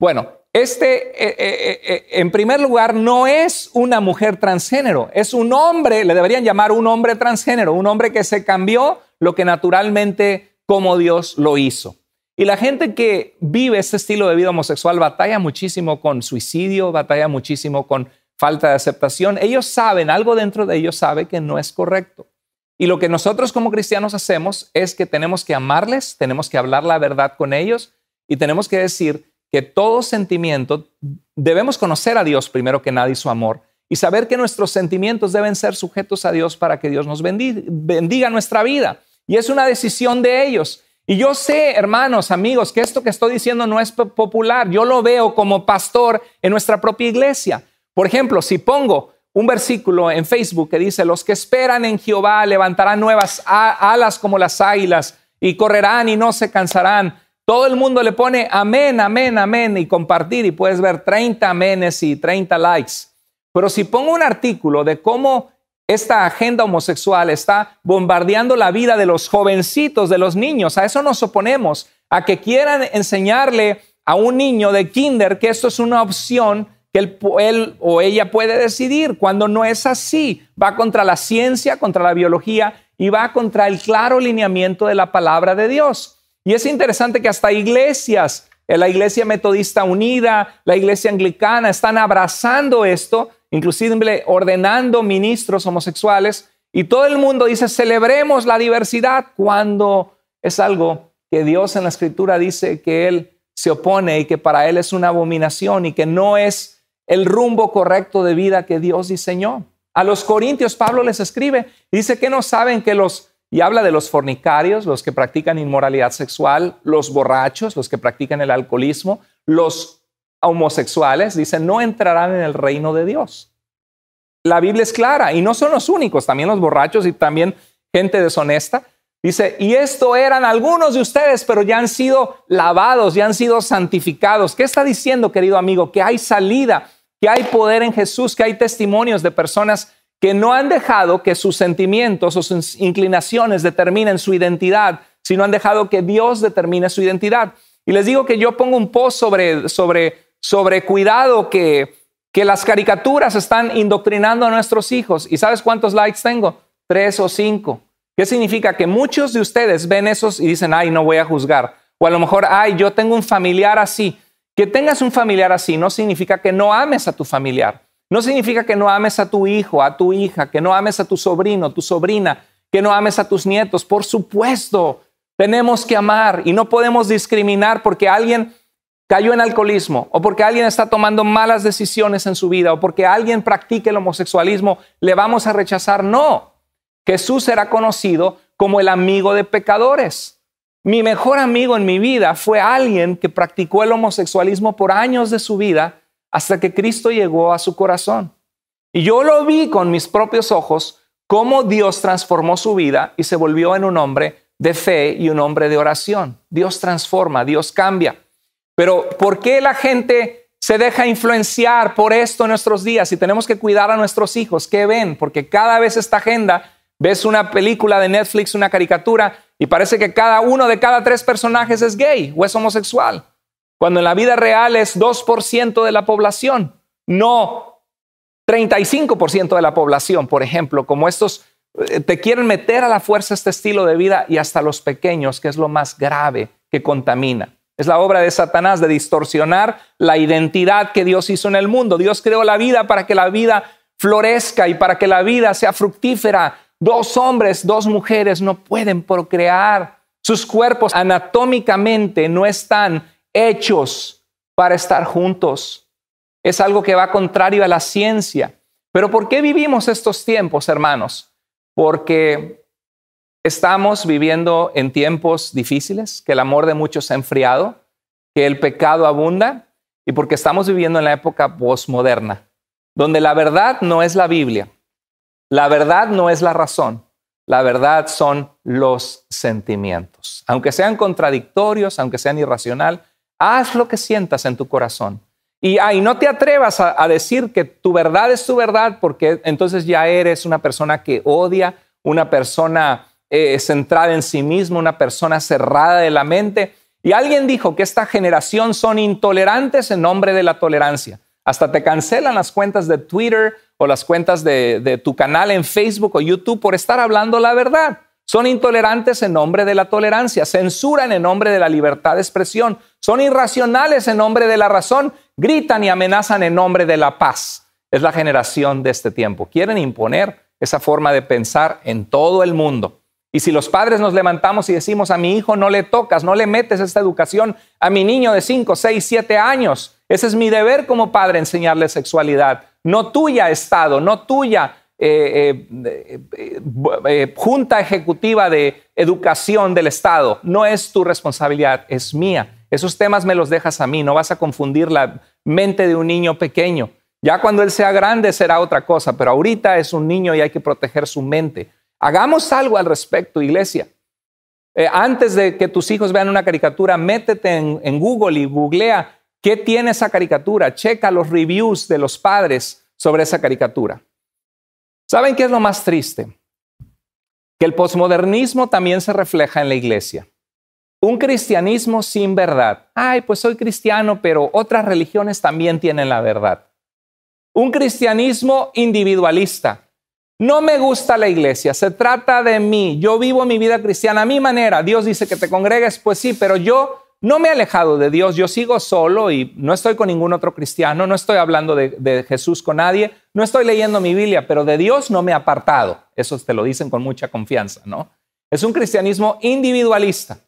Bueno, este, eh, eh, eh, en primer lugar, no es una mujer transgénero, es un hombre, le deberían llamar un hombre transgénero, un hombre que se cambió lo que naturalmente como Dios lo hizo. Y la gente que vive este estilo de vida homosexual batalla muchísimo con suicidio, batalla muchísimo con falta de aceptación. Ellos saben, algo dentro de ellos sabe que no es correcto. Y lo que nosotros como cristianos hacemos es que tenemos que amarles, tenemos que hablar la verdad con ellos y tenemos que decir que todo sentimiento, debemos conocer a Dios primero que nadie su amor y saber que nuestros sentimientos deben ser sujetos a Dios para que Dios nos bendiga nuestra vida. Y es una decisión de ellos. Y yo sé, hermanos, amigos, que esto que estoy diciendo no es popular. Yo lo veo como pastor en nuestra propia iglesia. Por ejemplo, si pongo un versículo en Facebook que dice, los que esperan en Jehová levantarán nuevas alas como las águilas y correrán y no se cansarán. Todo el mundo le pone amén, amén, amén y compartir y puedes ver 30 amenes y 30 likes. Pero si pongo un artículo de cómo esta agenda homosexual está bombardeando la vida de los jovencitos, de los niños. A eso nos oponemos, a que quieran enseñarle a un niño de kinder que esto es una opción que él, o ella puede decidir, cuando no es así. Va contra la ciencia, contra la biología y va contra el claro lineamiento de la palabra de Dios. Y es interesante que hasta iglesias, eh, la iglesia metodista unida, la iglesia anglicana, están abrazando esto inclusive ordenando ministros homosexuales, y todo el mundo dice, celebremos la diversidad cuando es algo que Dios en la escritura dice que Él se opone y que para Él es una abominación y que no es el rumbo correcto de vida que Dios diseñó. A los corintios Pablo les escribe y dice que no saben que los, y habla de los fornicarios, los que practican inmoralidad sexual, los borrachos, los que practican el alcoholismo, los homosexuales, dice, no entrarán en el reino de Dios. La Biblia es clara y no son los únicos, también los borrachos y también gente deshonesta. Dice, y esto eran algunos de ustedes, pero ya han sido lavados, ya han sido santificados. ¿Qué está diciendo, querido amigo? Que hay salida, que hay poder en Jesús, que hay testimonios de personas que no han dejado que sus sentimientos o sus inclinaciones determinen su identidad, sino han dejado que Dios determine su identidad. Y les digo que yo pongo un post sobre, sobre sobre cuidado que, las caricaturas están indoctrinando a nuestros hijos. ¿Y sabes cuántos likes tengo? Tres o cinco. ¿Qué significa? Que muchos de ustedes ven esos y dicen, ay, no voy a juzgar. O a lo mejor, ay, yo tengo un familiar así. Que tengas un familiar así no significa que no ames a tu familiar. No significa que no ames a tu hijo, a tu hija, que no ames a tu sobrino, tu sobrina, que no ames a tus nietos. Por supuesto, tenemos que amar y no podemos discriminar porque alguien cayó en alcoholismo o porque alguien está tomando malas decisiones en su vida o porque alguien practique el homosexualismo, le vamos a rechazar. No, Jesús era conocido como el amigo de pecadores. Mi mejor amigo en mi vida fue alguien que practicó el homosexualismo por años de su vida hasta que Cristo llegó a su corazón. Y yo lo vi con mis propios ojos cómo Dios transformó su vida y se volvió en un hombre de fe y un hombre de oración. Dios transforma, Dios cambia. Pero ¿por qué la gente se deja influenciar por esto en nuestros días Si tenemos que cuidar a nuestros hijos? ¿Qué ven? Porque cada vez esta agenda, ves una película de Netflix, una caricatura, y parece que cada uno de cada tres personajes es gay o es homosexual, cuando en la vida real es 2% de la población, no 35% de la población, por ejemplo, como estos eh, te quieren meter a la fuerza este estilo de vida y hasta los pequeños, que es lo más grave que contamina. Es la obra de Satanás de distorsionar la identidad que Dios hizo en el mundo. Dios creó la vida para que la vida florezca y para que la vida sea fructífera. Dos hombres, dos mujeres no pueden procrear. Sus cuerpos anatómicamente no están hechos para estar juntos. Es algo que va contrario a la ciencia. Pero ¿por qué vivimos estos tiempos, hermanos? Porque Estamos viviendo en tiempos difíciles, que el amor de muchos se ha enfriado, que el pecado abunda y porque estamos viviendo en la época postmoderna, donde la verdad no es la Biblia, la verdad no es la razón, la verdad son los sentimientos. Aunque sean contradictorios, aunque sean irracional, haz lo que sientas en tu corazón. Y, ay, ah, no te atrevas a, decir que tu verdad es tu verdad, porque entonces ya eres una persona que odia, una persona eh, es centrada en sí mismo, una persona cerrada de la mente. Y alguien dijo que esta generación son intolerantes en nombre de la tolerancia. Hasta te cancelan las cuentas de Twitter o las cuentas de, de tu canal en Facebook o YouTube por estar hablando la verdad. Son intolerantes en nombre de la tolerancia, censuran en nombre de la libertad de expresión, son irracionales en nombre de la razón, gritan y amenazan en nombre de la paz. Es la generación de este tiempo. Quieren imponer esa forma de pensar en todo el mundo. Y si los padres nos levantamos y decimos a mi hijo no le tocas, no le metes esta educación a mi niño de 5, 6, 7 años, ese es mi deber como padre enseñarle sexualidad, no tuya Estado, no tuya eh, eh, eh, junta ejecutiva de educación del Estado, no es tu responsabilidad, es mía. Esos temas me los dejas a mí, no vas a confundir la mente de un niño pequeño. Ya cuando él sea grande será otra cosa, pero ahorita es un niño y hay que proteger su mente. Hagamos algo al respecto, iglesia. Eh, antes de que tus hijos vean una caricatura, métete en, en Google y googlea qué tiene esa caricatura. Checa los reviews de los padres sobre esa caricatura. ¿Saben qué es lo más triste? Que el posmodernismo también se refleja en la iglesia. Un cristianismo sin verdad. Ay, pues soy cristiano, pero otras religiones también tienen la verdad. Un cristianismo individualista. No me gusta la iglesia, se trata de mí, yo vivo mi vida cristiana a mi manera, Dios dice que te congregues, pues sí, pero yo no me he alejado de Dios, yo sigo solo y no estoy con ningún otro cristiano, no estoy hablando de, Jesús con nadie, no estoy leyendo mi Biblia, pero de Dios no me he apartado. Eso te lo dicen con mucha confianza, ¿no? Es un cristianismo individualista,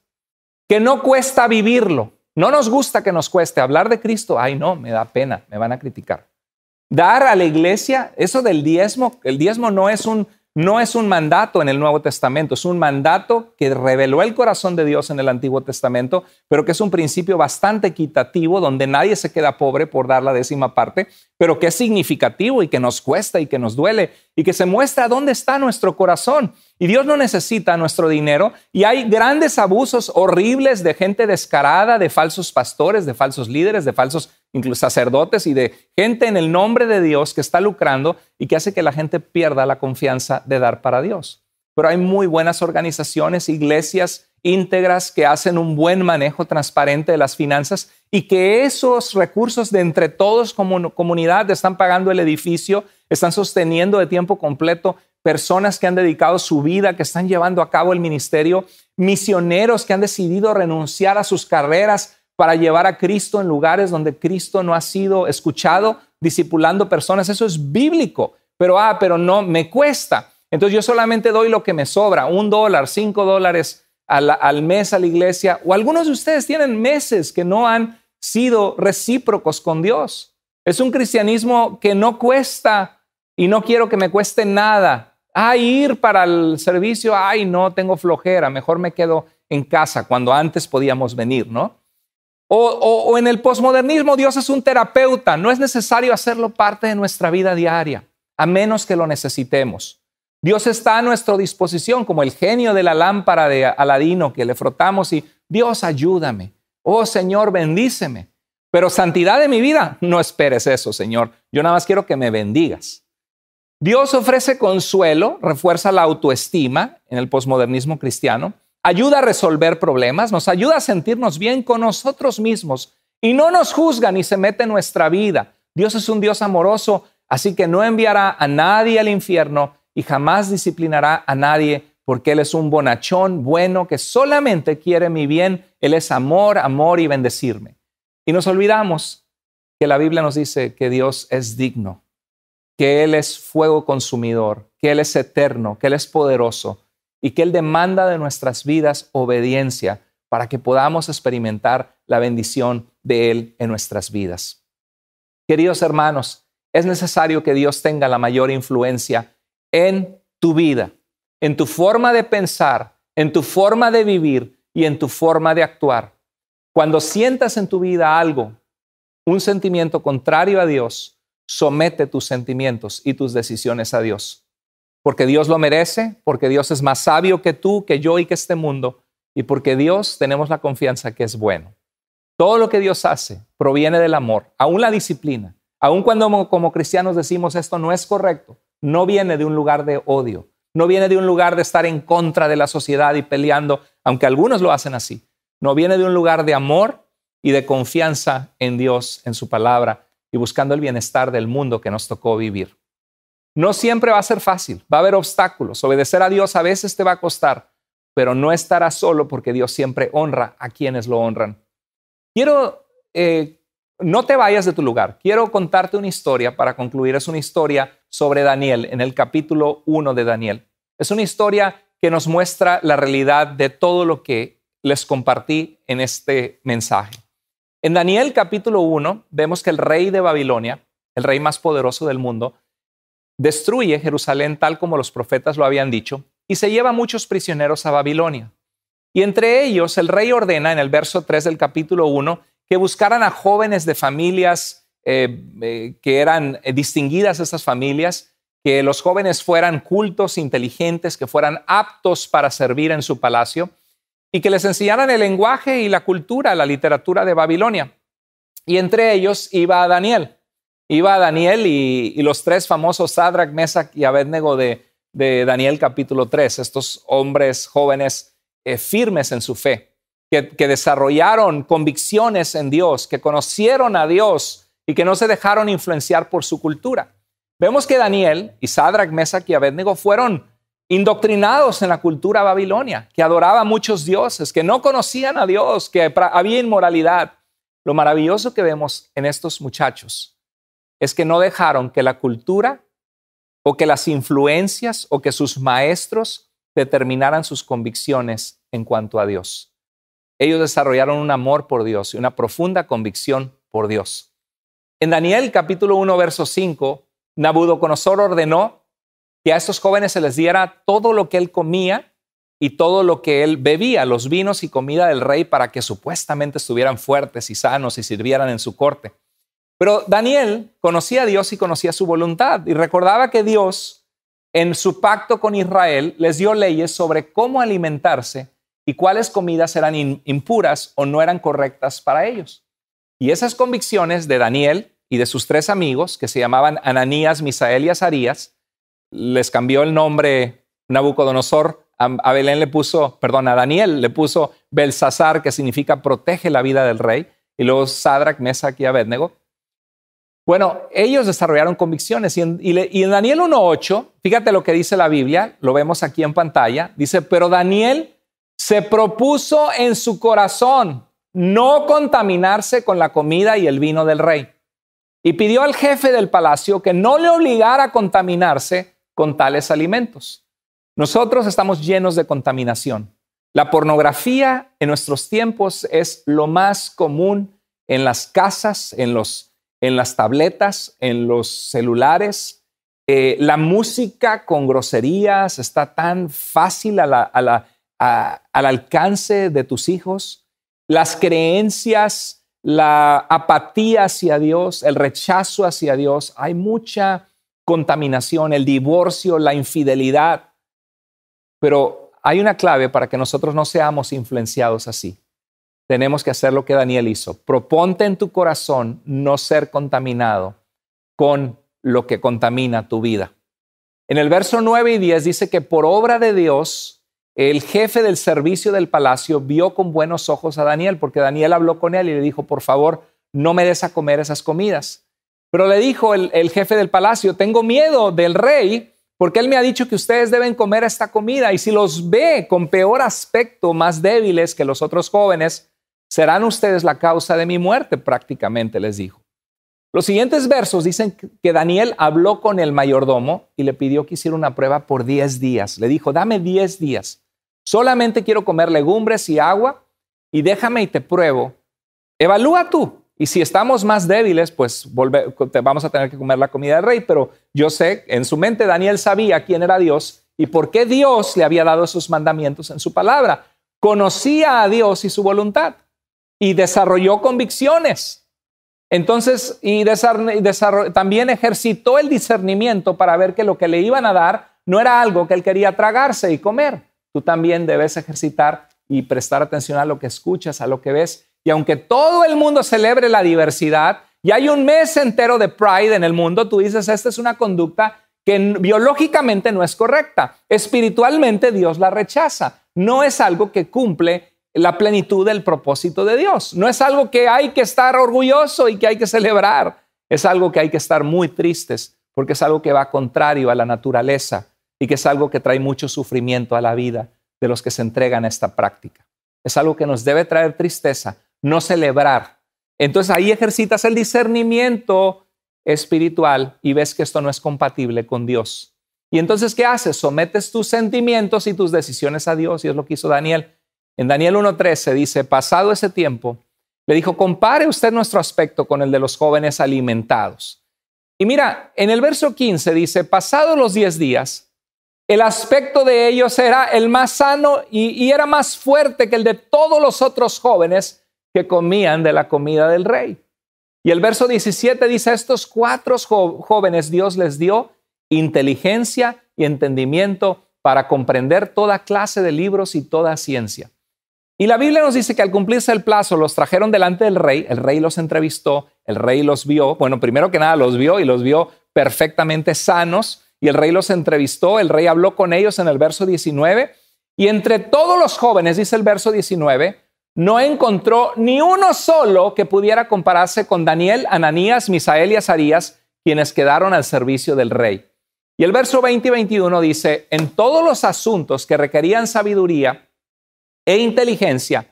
que no cuesta vivirlo. No nos gusta que nos cueste hablar de Cristo. Ay, no, me da pena, me van a criticar dar a la iglesia, eso del diezmo, el diezmo no es un no es un mandato en el Nuevo Testamento, es un mandato que reveló el corazón de Dios en el Antiguo Testamento, pero que es un principio bastante equitativo, donde nadie se queda pobre por dar la décima parte, pero que es significativo y que nos cuesta y que nos duele y que se muestra dónde está nuestro corazón. Y Dios no necesita nuestro dinero y hay grandes abusos horribles de gente descarada, de falsos pastores, de falsos líderes, de falsos incluso sacerdotes y de gente en el nombre de Dios que está lucrando y que hace que la gente pierda la confianza de dar para Dios. Pero hay muy buenas organizaciones, iglesias íntegras que hacen un buen manejo transparente de las finanzas y que esos recursos de entre todos como comunidad están pagando el edificio, están sosteniendo de tiempo completo personas que han dedicado su vida, que están llevando a cabo el ministerio, misioneros que han decidido renunciar a sus carreras para llevar a Cristo en lugares donde Cristo no ha sido escuchado, discipulando personas. Eso es bíblico, pero ah, pero no, me cuesta. Entonces yo solamente doy lo que me sobra, un dólar, cinco dólares al, al mes a la iglesia, o algunos de ustedes tienen meses que no han sido recíprocos con Dios. Es un cristianismo que no cuesta y no quiero que me cueste nada. Ah, ir para el servicio, ay, no, tengo flojera, mejor me quedo en casa cuando antes podíamos venir, ¿no? O, en el posmodernismo Dios es un terapeuta, no es necesario hacerlo parte de nuestra vida diaria, a menos que lo necesitemos. Dios está a nuestra disposición como el genio de la lámpara de Aladino que le frotamos y Dios ayúdame, oh Señor, bendíceme. Pero santidad de mi vida, no esperes eso, Señor. Yo nada más quiero que me bendigas. Dios ofrece consuelo, refuerza la autoestima en el posmodernismo cristiano, ayuda a resolver problemas, nos ayuda a sentirnos bien con nosotros mismos y no nos juzga ni se mete en nuestra vida. Dios es un Dios amoroso, así que no enviará a nadie al infierno y jamás disciplinará a nadie porque Él es un bonachón bueno que solamente quiere mi bien. Él es amor, amor y bendecirme. Y nos olvidamos que la Biblia nos dice que Dios es digno, que Él es fuego consumidor, que Él es eterno, que Él es poderoso, y que Él demanda de nuestras vidas obediencia para que podamos experimentar la bendición de Él en nuestras vidas. Queridos hermanos, es necesario que Dios tenga la mayor influencia en tu vida, en tu forma de pensar, en tu forma de vivir y en tu forma de actuar. Cuando sientas en tu vida algo, un sentimiento contrario a Dios, somete tus sentimientos y tus decisiones a Dios porque Dios lo merece, porque Dios es más sabio que tú, que yo y que este mundo, y porque Dios tenemos la confianza que es bueno. Todo lo que Dios hace proviene del amor, aún la disciplina, aún cuando como cristianos decimos esto no es correcto, no viene de un lugar de odio, no viene de un lugar de estar en contra de la sociedad y peleando, aunque algunos lo hacen así, no viene de un lugar de amor y de confianza en Dios, en su palabra y buscando el bienestar del mundo que nos tocó vivir. No siempre va a ser fácil, va a haber obstáculos. Obedecer a Dios a veces te va a costar, pero no estarás solo porque Dios siempre honra a quienes lo honran. Quiero, eh, no te vayas de tu lugar, quiero contarte una historia para concluir. Es una historia sobre Daniel, en el capítulo 1 de Daniel. Es una historia que nos muestra la realidad de todo lo que les compartí en este mensaje. En Daniel capítulo 1 vemos que el rey de Babilonia, el rey más poderoso del mundo, destruye Jerusalén tal como los profetas lo habían dicho y se lleva muchos prisioneros a Babilonia. Y entre ellos el rey ordena en el verso 3 del capítulo 1 que buscaran a jóvenes de familias eh, eh, que eran eh, distinguidas esas familias, que los jóvenes fueran cultos, inteligentes, que fueran aptos para servir en su palacio y que les enseñaran el lenguaje y la cultura, la literatura de Babilonia. Y entre ellos iba Daniel iba Daniel y, los tres famosos Sadrach, Mesach y Abednego de, Daniel capítulo 3, estos hombres jóvenes eh, firmes en su fe, que, que desarrollaron convicciones en Dios, que conocieron a Dios y que no se dejaron influenciar por su cultura. Vemos que Daniel y Sadrach, Mesach y Abednego fueron indoctrinados en la cultura babilonia, que adoraba a muchos dioses, que no conocían a Dios, que había inmoralidad. Lo maravilloso que vemos en estos muchachos es que no dejaron que la cultura o que las influencias o que sus maestros determinaran sus convicciones en cuanto a Dios. Ellos desarrollaron un amor por Dios y una profunda convicción por Dios. En Daniel capítulo 1, verso 5, Nabucodonosor ordenó que a estos jóvenes se les diera todo lo que él comía y todo lo que él bebía, los vinos y comida del rey, para que supuestamente estuvieran fuertes y sanos y sirvieran en su corte. Pero Daniel conocía a Dios y conocía su voluntad y recordaba que Dios en su pacto con Israel les dio leyes sobre cómo alimentarse y cuáles comidas eran impuras o no eran correctas para ellos. Y esas convicciones de Daniel y de sus tres amigos, que se llamaban Ananías, Misael y Azarías, les cambió el nombre Nabucodonosor, a Belén le puso, perdón, a Daniel le puso Belsasar, que significa protege la vida del rey, y luego Sadrach, Mesach y Abednego bueno, ellos desarrollaron convicciones y en, y Daniel 1.8, fíjate lo que dice la Biblia, lo vemos aquí en pantalla, dice, pero Daniel se propuso en su corazón no contaminarse con la comida y el vino del rey y pidió al jefe del palacio que no le obligara a contaminarse con tales alimentos. Nosotros estamos llenos de contaminación. La pornografía en nuestros tiempos es lo más común en las casas, en los en las tabletas, en los celulares. Eh, la música con groserías está tan fácil al alcance de tus hijos. Las creencias, la apatía hacia Dios, el rechazo hacia Dios. Hay mucha contaminación, el divorcio, la infidelidad. Pero hay una clave para que nosotros no seamos influenciados así tenemos que hacer lo que Daniel hizo. Proponte en tu corazón no ser contaminado con lo que contamina tu vida. En el verso 9 y 10 dice que por obra de Dios, el jefe del servicio del palacio vio con buenos ojos a Daniel, porque Daniel habló con él y le dijo, por favor, no me des a comer esas comidas. Pero le dijo el, el jefe del palacio, tengo miedo del rey, porque él me ha dicho que ustedes deben comer esta comida y si los ve con peor aspecto, más débiles que los otros jóvenes, Serán ustedes la causa de mi muerte, prácticamente les dijo. Los siguientes versos dicen que Daniel habló con el mayordomo y le pidió que hiciera una prueba por 10 días. Le dijo, dame 10 días. Solamente quiero comer legumbres y agua y déjame y te pruebo. Evalúa tú. Y si estamos más débiles, pues vamos a tener que comer la comida del rey. Pero yo sé, en su mente Daniel sabía quién era Dios y por qué Dios le había dado esos mandamientos en su palabra. Conocía a Dios y su voluntad y desarrolló convicciones. Entonces, y también ejercitó el discernimiento para ver que lo que le iban a dar no era algo que él quería tragarse y comer. Tú también debes ejercitar y prestar atención a lo que escuchas, a lo que ves. Y aunque todo el mundo celebre la diversidad, y hay un mes entero de Pride en el mundo, tú dices, esta es una conducta que biológicamente no es correcta. Espiritualmente Dios la rechaza. No es algo que cumple la plenitud del propósito de Dios. No es algo que hay que estar orgulloso y que hay que celebrar. Es algo que hay que estar muy tristes porque es algo que va contrario a la naturaleza y que es algo que trae mucho sufrimiento a la vida de los que se entregan a esta práctica. Es algo que nos debe traer tristeza, no celebrar. Entonces ahí ejercitas el discernimiento espiritual y ves que esto no es compatible con Dios. Y entonces, ¿qué haces? Sometes tus sentimientos y tus decisiones a Dios, y es lo que hizo Daniel. En Daniel 1.13 dice, pasado ese tiempo, le dijo, compare usted nuestro aspecto con el de los jóvenes alimentados. Y mira, en el verso 15 dice, pasado los 10 días, el aspecto de ellos era el más sano y, y era más fuerte que el de todos los otros jóvenes que comían de la comida del rey. Y el verso 17 dice, estos cuatro jóvenes Dios les dio inteligencia y entendimiento para comprender toda clase de libros y toda ciencia. Y la Biblia nos dice que al cumplirse el plazo los trajeron delante del rey, el rey los entrevistó, el rey los vio, bueno, primero que nada los vio y los vio perfectamente sanos, y el rey los entrevistó, el rey habló con ellos en el verso 19, y entre todos los jóvenes, dice el verso 19, no encontró ni uno solo que pudiera compararse con Daniel, Ananías, Misael y Azarías, quienes quedaron al servicio del rey. Y el verso 20 y 21 dice, en todos los asuntos que requerían sabiduría, e inteligencia,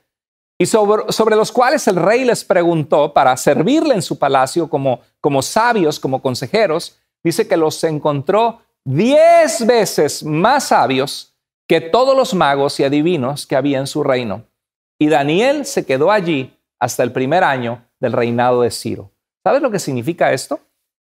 y sobre, los cuales el rey les preguntó para servirle en su palacio como, como sabios, como consejeros, dice que los encontró diez veces más sabios que todos los magos y adivinos que había en su reino. Y Daniel se quedó allí hasta el primer año del reinado de Ciro. ¿Sabes lo que significa esto?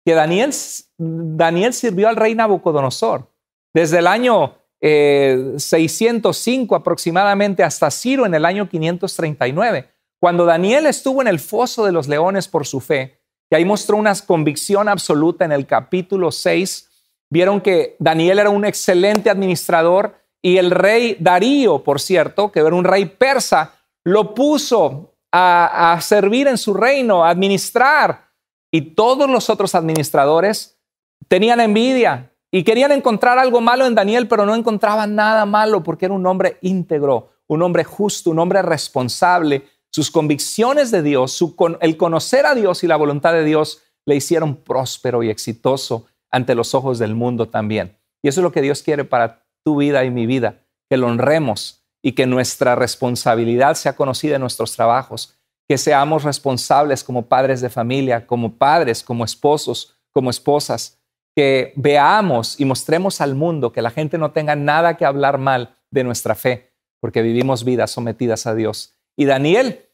Que Daniel, Daniel sirvió al rey Nabucodonosor. Desde el año 605 eh, aproximadamente hasta Ciro en el año 539. Cuando Daniel estuvo en el foso de los leones por su fe, y ahí mostró una convicción absoluta en el capítulo 6, vieron que Daniel era un excelente administrador y el rey Darío, por cierto, que era un rey persa, lo puso a servir en su reino, a administrar. Y todos los otros administradores tenían envidia, y querían encontrar algo malo en Daniel, pero no encontraban nada malo porque era un hombre íntegro, un hombre justo, un hombre responsable. Sus convicciones de Dios, el conocer a Dios y la voluntad de Dios le hicieron próspero y exitoso ante los ojos del mundo también. Y eso es lo que Dios quiere para tu vida y mi vida, que lo honremos y que nuestra responsabilidad sea conocida en nuestros trabajos, que seamos responsables como padres de familia, como padres, como esposos, como esposas que veamos y mostremos al mundo que la gente no tenga nada que hablar mal de nuestra fe, porque vivimos vidas sometidas a Dios. Y Daniel,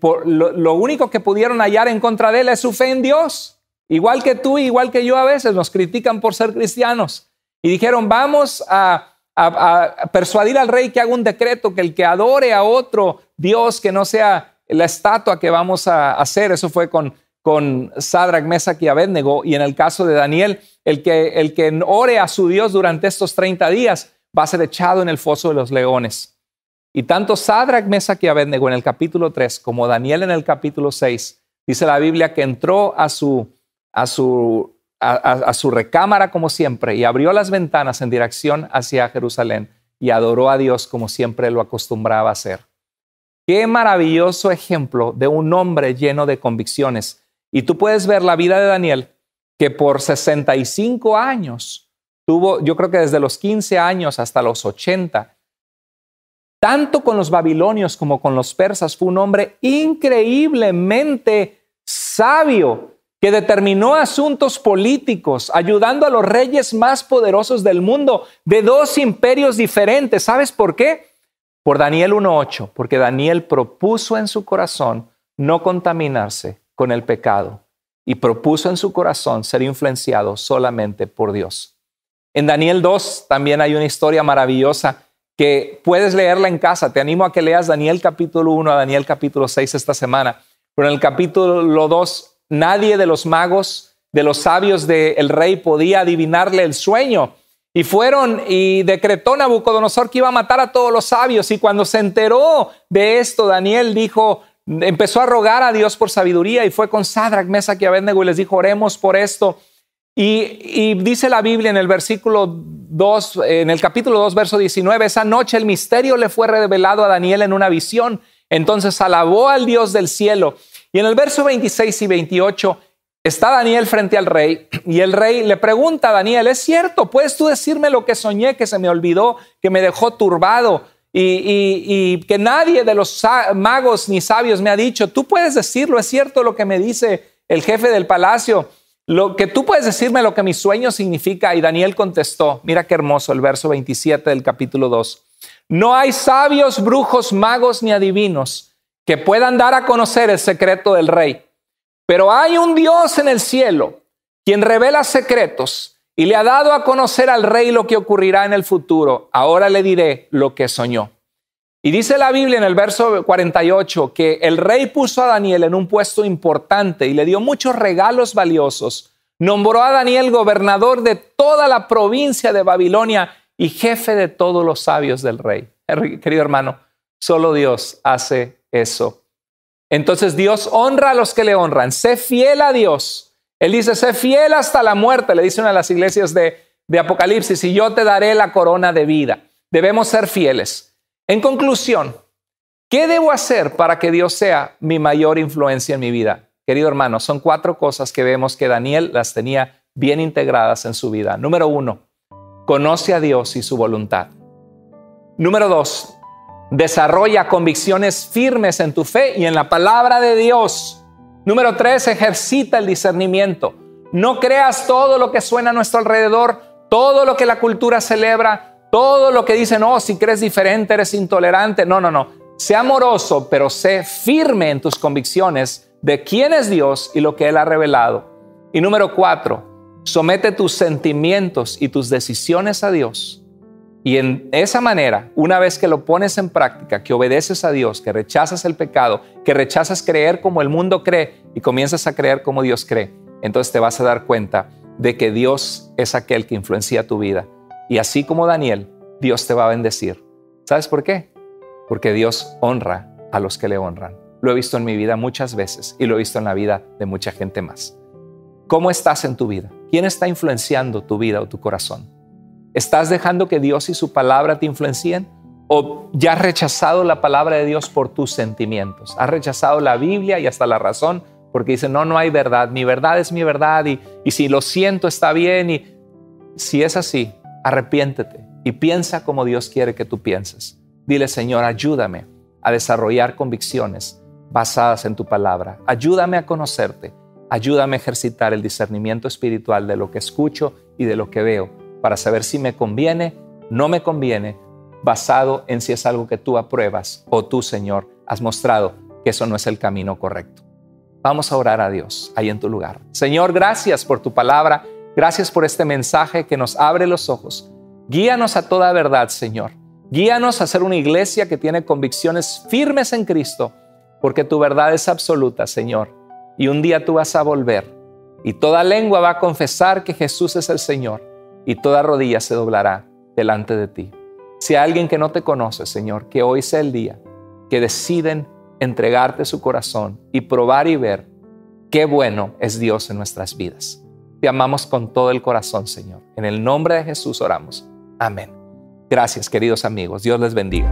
por, lo, único que pudieron hallar en contra de él es su fe en Dios. Igual que tú, igual que yo a veces nos critican por ser cristianos. Y dijeron, vamos a, persuadir al rey que haga un decreto, que el que adore a otro Dios, que no sea la estatua que vamos a hacer, eso fue con con Sadrach, Mesach y Abednego, y en el caso de Daniel, el que, el que ore a su Dios durante estos 30 días va a ser echado en el foso de los leones. Y tanto Sadrach, Mesach y Abednego en el capítulo 3 como Daniel en el capítulo 6, dice la Biblia que entró a su, su a, su recámara como siempre y abrió las ventanas en dirección hacia Jerusalén y adoró a Dios como siempre lo acostumbraba a hacer. Qué maravilloso ejemplo de un hombre lleno de convicciones y tú puedes ver la vida de Daniel, que por 65 años tuvo, yo creo que desde los 15 años hasta los 80, tanto con los babilonios como con los persas, fue un hombre increíblemente sabio que determinó asuntos políticos, ayudando a los reyes más poderosos del mundo de dos imperios diferentes. ¿Sabes por qué? Por Daniel 1.8, porque Daniel propuso en su corazón no contaminarse con el pecado y propuso en su corazón ser influenciado solamente por Dios. En Daniel 2 también hay una historia maravillosa que puedes leerla en casa. Te animo a que leas Daniel capítulo 1 a Daniel capítulo 6 esta semana. Pero en el capítulo 2, nadie de los magos, de los sabios del rey podía adivinarle el sueño. Y fueron y decretó Nabucodonosor que iba a matar a todos los sabios. Y cuando se enteró de esto, Daniel dijo, empezó a rogar a Dios por sabiduría y fue con Sadrach, Mesach y Abednego y les dijo, oremos por esto. Y, y, dice la Biblia en el versículo 2, en el capítulo 2, verso 19, esa noche el misterio le fue revelado a Daniel en una visión. Entonces alabó al Dios del cielo. Y en el verso 26 y 28 está Daniel frente al rey y el rey le pregunta a Daniel, ¿es cierto? ¿Puedes tú decirme lo que soñé, que se me olvidó, que me dejó turbado? Y, que nadie de los magos ni sabios me ha dicho, tú puedes decirlo, es cierto lo que me dice el jefe del palacio, lo que tú puedes decirme lo que mi sueño significa. Y Daniel contestó, mira qué hermoso el verso 27 del capítulo 2. No hay sabios, brujos, magos ni adivinos que puedan dar a conocer el secreto del rey, pero hay un Dios en el cielo quien revela secretos y le ha dado a conocer al rey lo que ocurrirá en el futuro. Ahora le diré lo que soñó. Y dice la Biblia en el verso 48 que el rey puso a Daniel en un puesto importante y le dio muchos regalos valiosos. Nombró a Daniel gobernador de toda la provincia de Babilonia y jefe de todos los sabios del rey. Querido hermano, solo Dios hace eso. Entonces Dios honra a los que le honran. Sé fiel a Dios él dice, sé fiel hasta la muerte, le dice una de las iglesias de, de Apocalipsis, y yo te daré la corona de vida. Debemos ser fieles. En conclusión, ¿qué debo hacer para que Dios sea mi mayor influencia en mi vida? Querido hermano, son cuatro cosas que vemos que Daniel las tenía bien integradas en su vida. Número uno, conoce a Dios y su voluntad. Número dos, desarrolla convicciones firmes en tu fe y en la palabra de Dios. Número tres, ejercita el discernimiento. No creas todo lo que suena a nuestro alrededor, todo lo que la cultura celebra, todo lo que dicen, oh, si crees diferente, eres intolerante. No, no, no. Sé amoroso, pero sé firme en tus convicciones de quién es Dios y lo que Él ha revelado. Y número cuatro, somete tus sentimientos y tus decisiones a Dios y en esa manera, una vez que lo pones en práctica, que obedeces a Dios, que rechazas el pecado, que rechazas creer como el mundo cree y comienzas a creer como Dios cree, entonces te vas a dar cuenta de que Dios es aquel que influencia tu vida. Y así como Daniel, Dios te va a bendecir. ¿Sabes por qué? Porque Dios honra a los que le honran. Lo he visto en mi vida muchas veces y lo he visto en la vida de mucha gente más. ¿Cómo estás en tu vida? ¿Quién está influenciando tu vida o tu corazón? ¿Estás dejando que Dios y su palabra te influencien? ¿O ya has rechazado la palabra de Dios por tus sentimientos? ¿Has rechazado la Biblia y hasta la razón? Porque dice, no, no hay verdad, mi verdad es mi verdad y, y si lo siento está bien. Y si es así, arrepiéntete y piensa como Dios quiere que tú pienses. Dile, Señor, ayúdame a desarrollar convicciones basadas en tu palabra. Ayúdame a conocerte. Ayúdame a ejercitar el discernimiento espiritual de lo que escucho y de lo que veo para saber si me conviene, no me conviene, basado en si es algo que tú apruebas o tú, Señor, has mostrado que eso no es el camino correcto. Vamos a orar a Dios ahí en tu lugar. Señor, gracias por tu palabra, gracias por este mensaje que nos abre los ojos. Guíanos a toda verdad, Señor. Guíanos a ser una iglesia que tiene convicciones firmes en Cristo, porque tu verdad es absoluta, Señor. Y un día tú vas a volver y toda lengua va a confesar que Jesús es el Señor y toda rodilla se doblará delante de ti. Si hay alguien que no te conoce, Señor, que hoy sea el día que deciden entregarte su corazón y probar y ver qué bueno es Dios en nuestras vidas. Te amamos con todo el corazón, Señor. En el nombre de Jesús oramos. Amén. Gracias, queridos amigos. Dios les bendiga.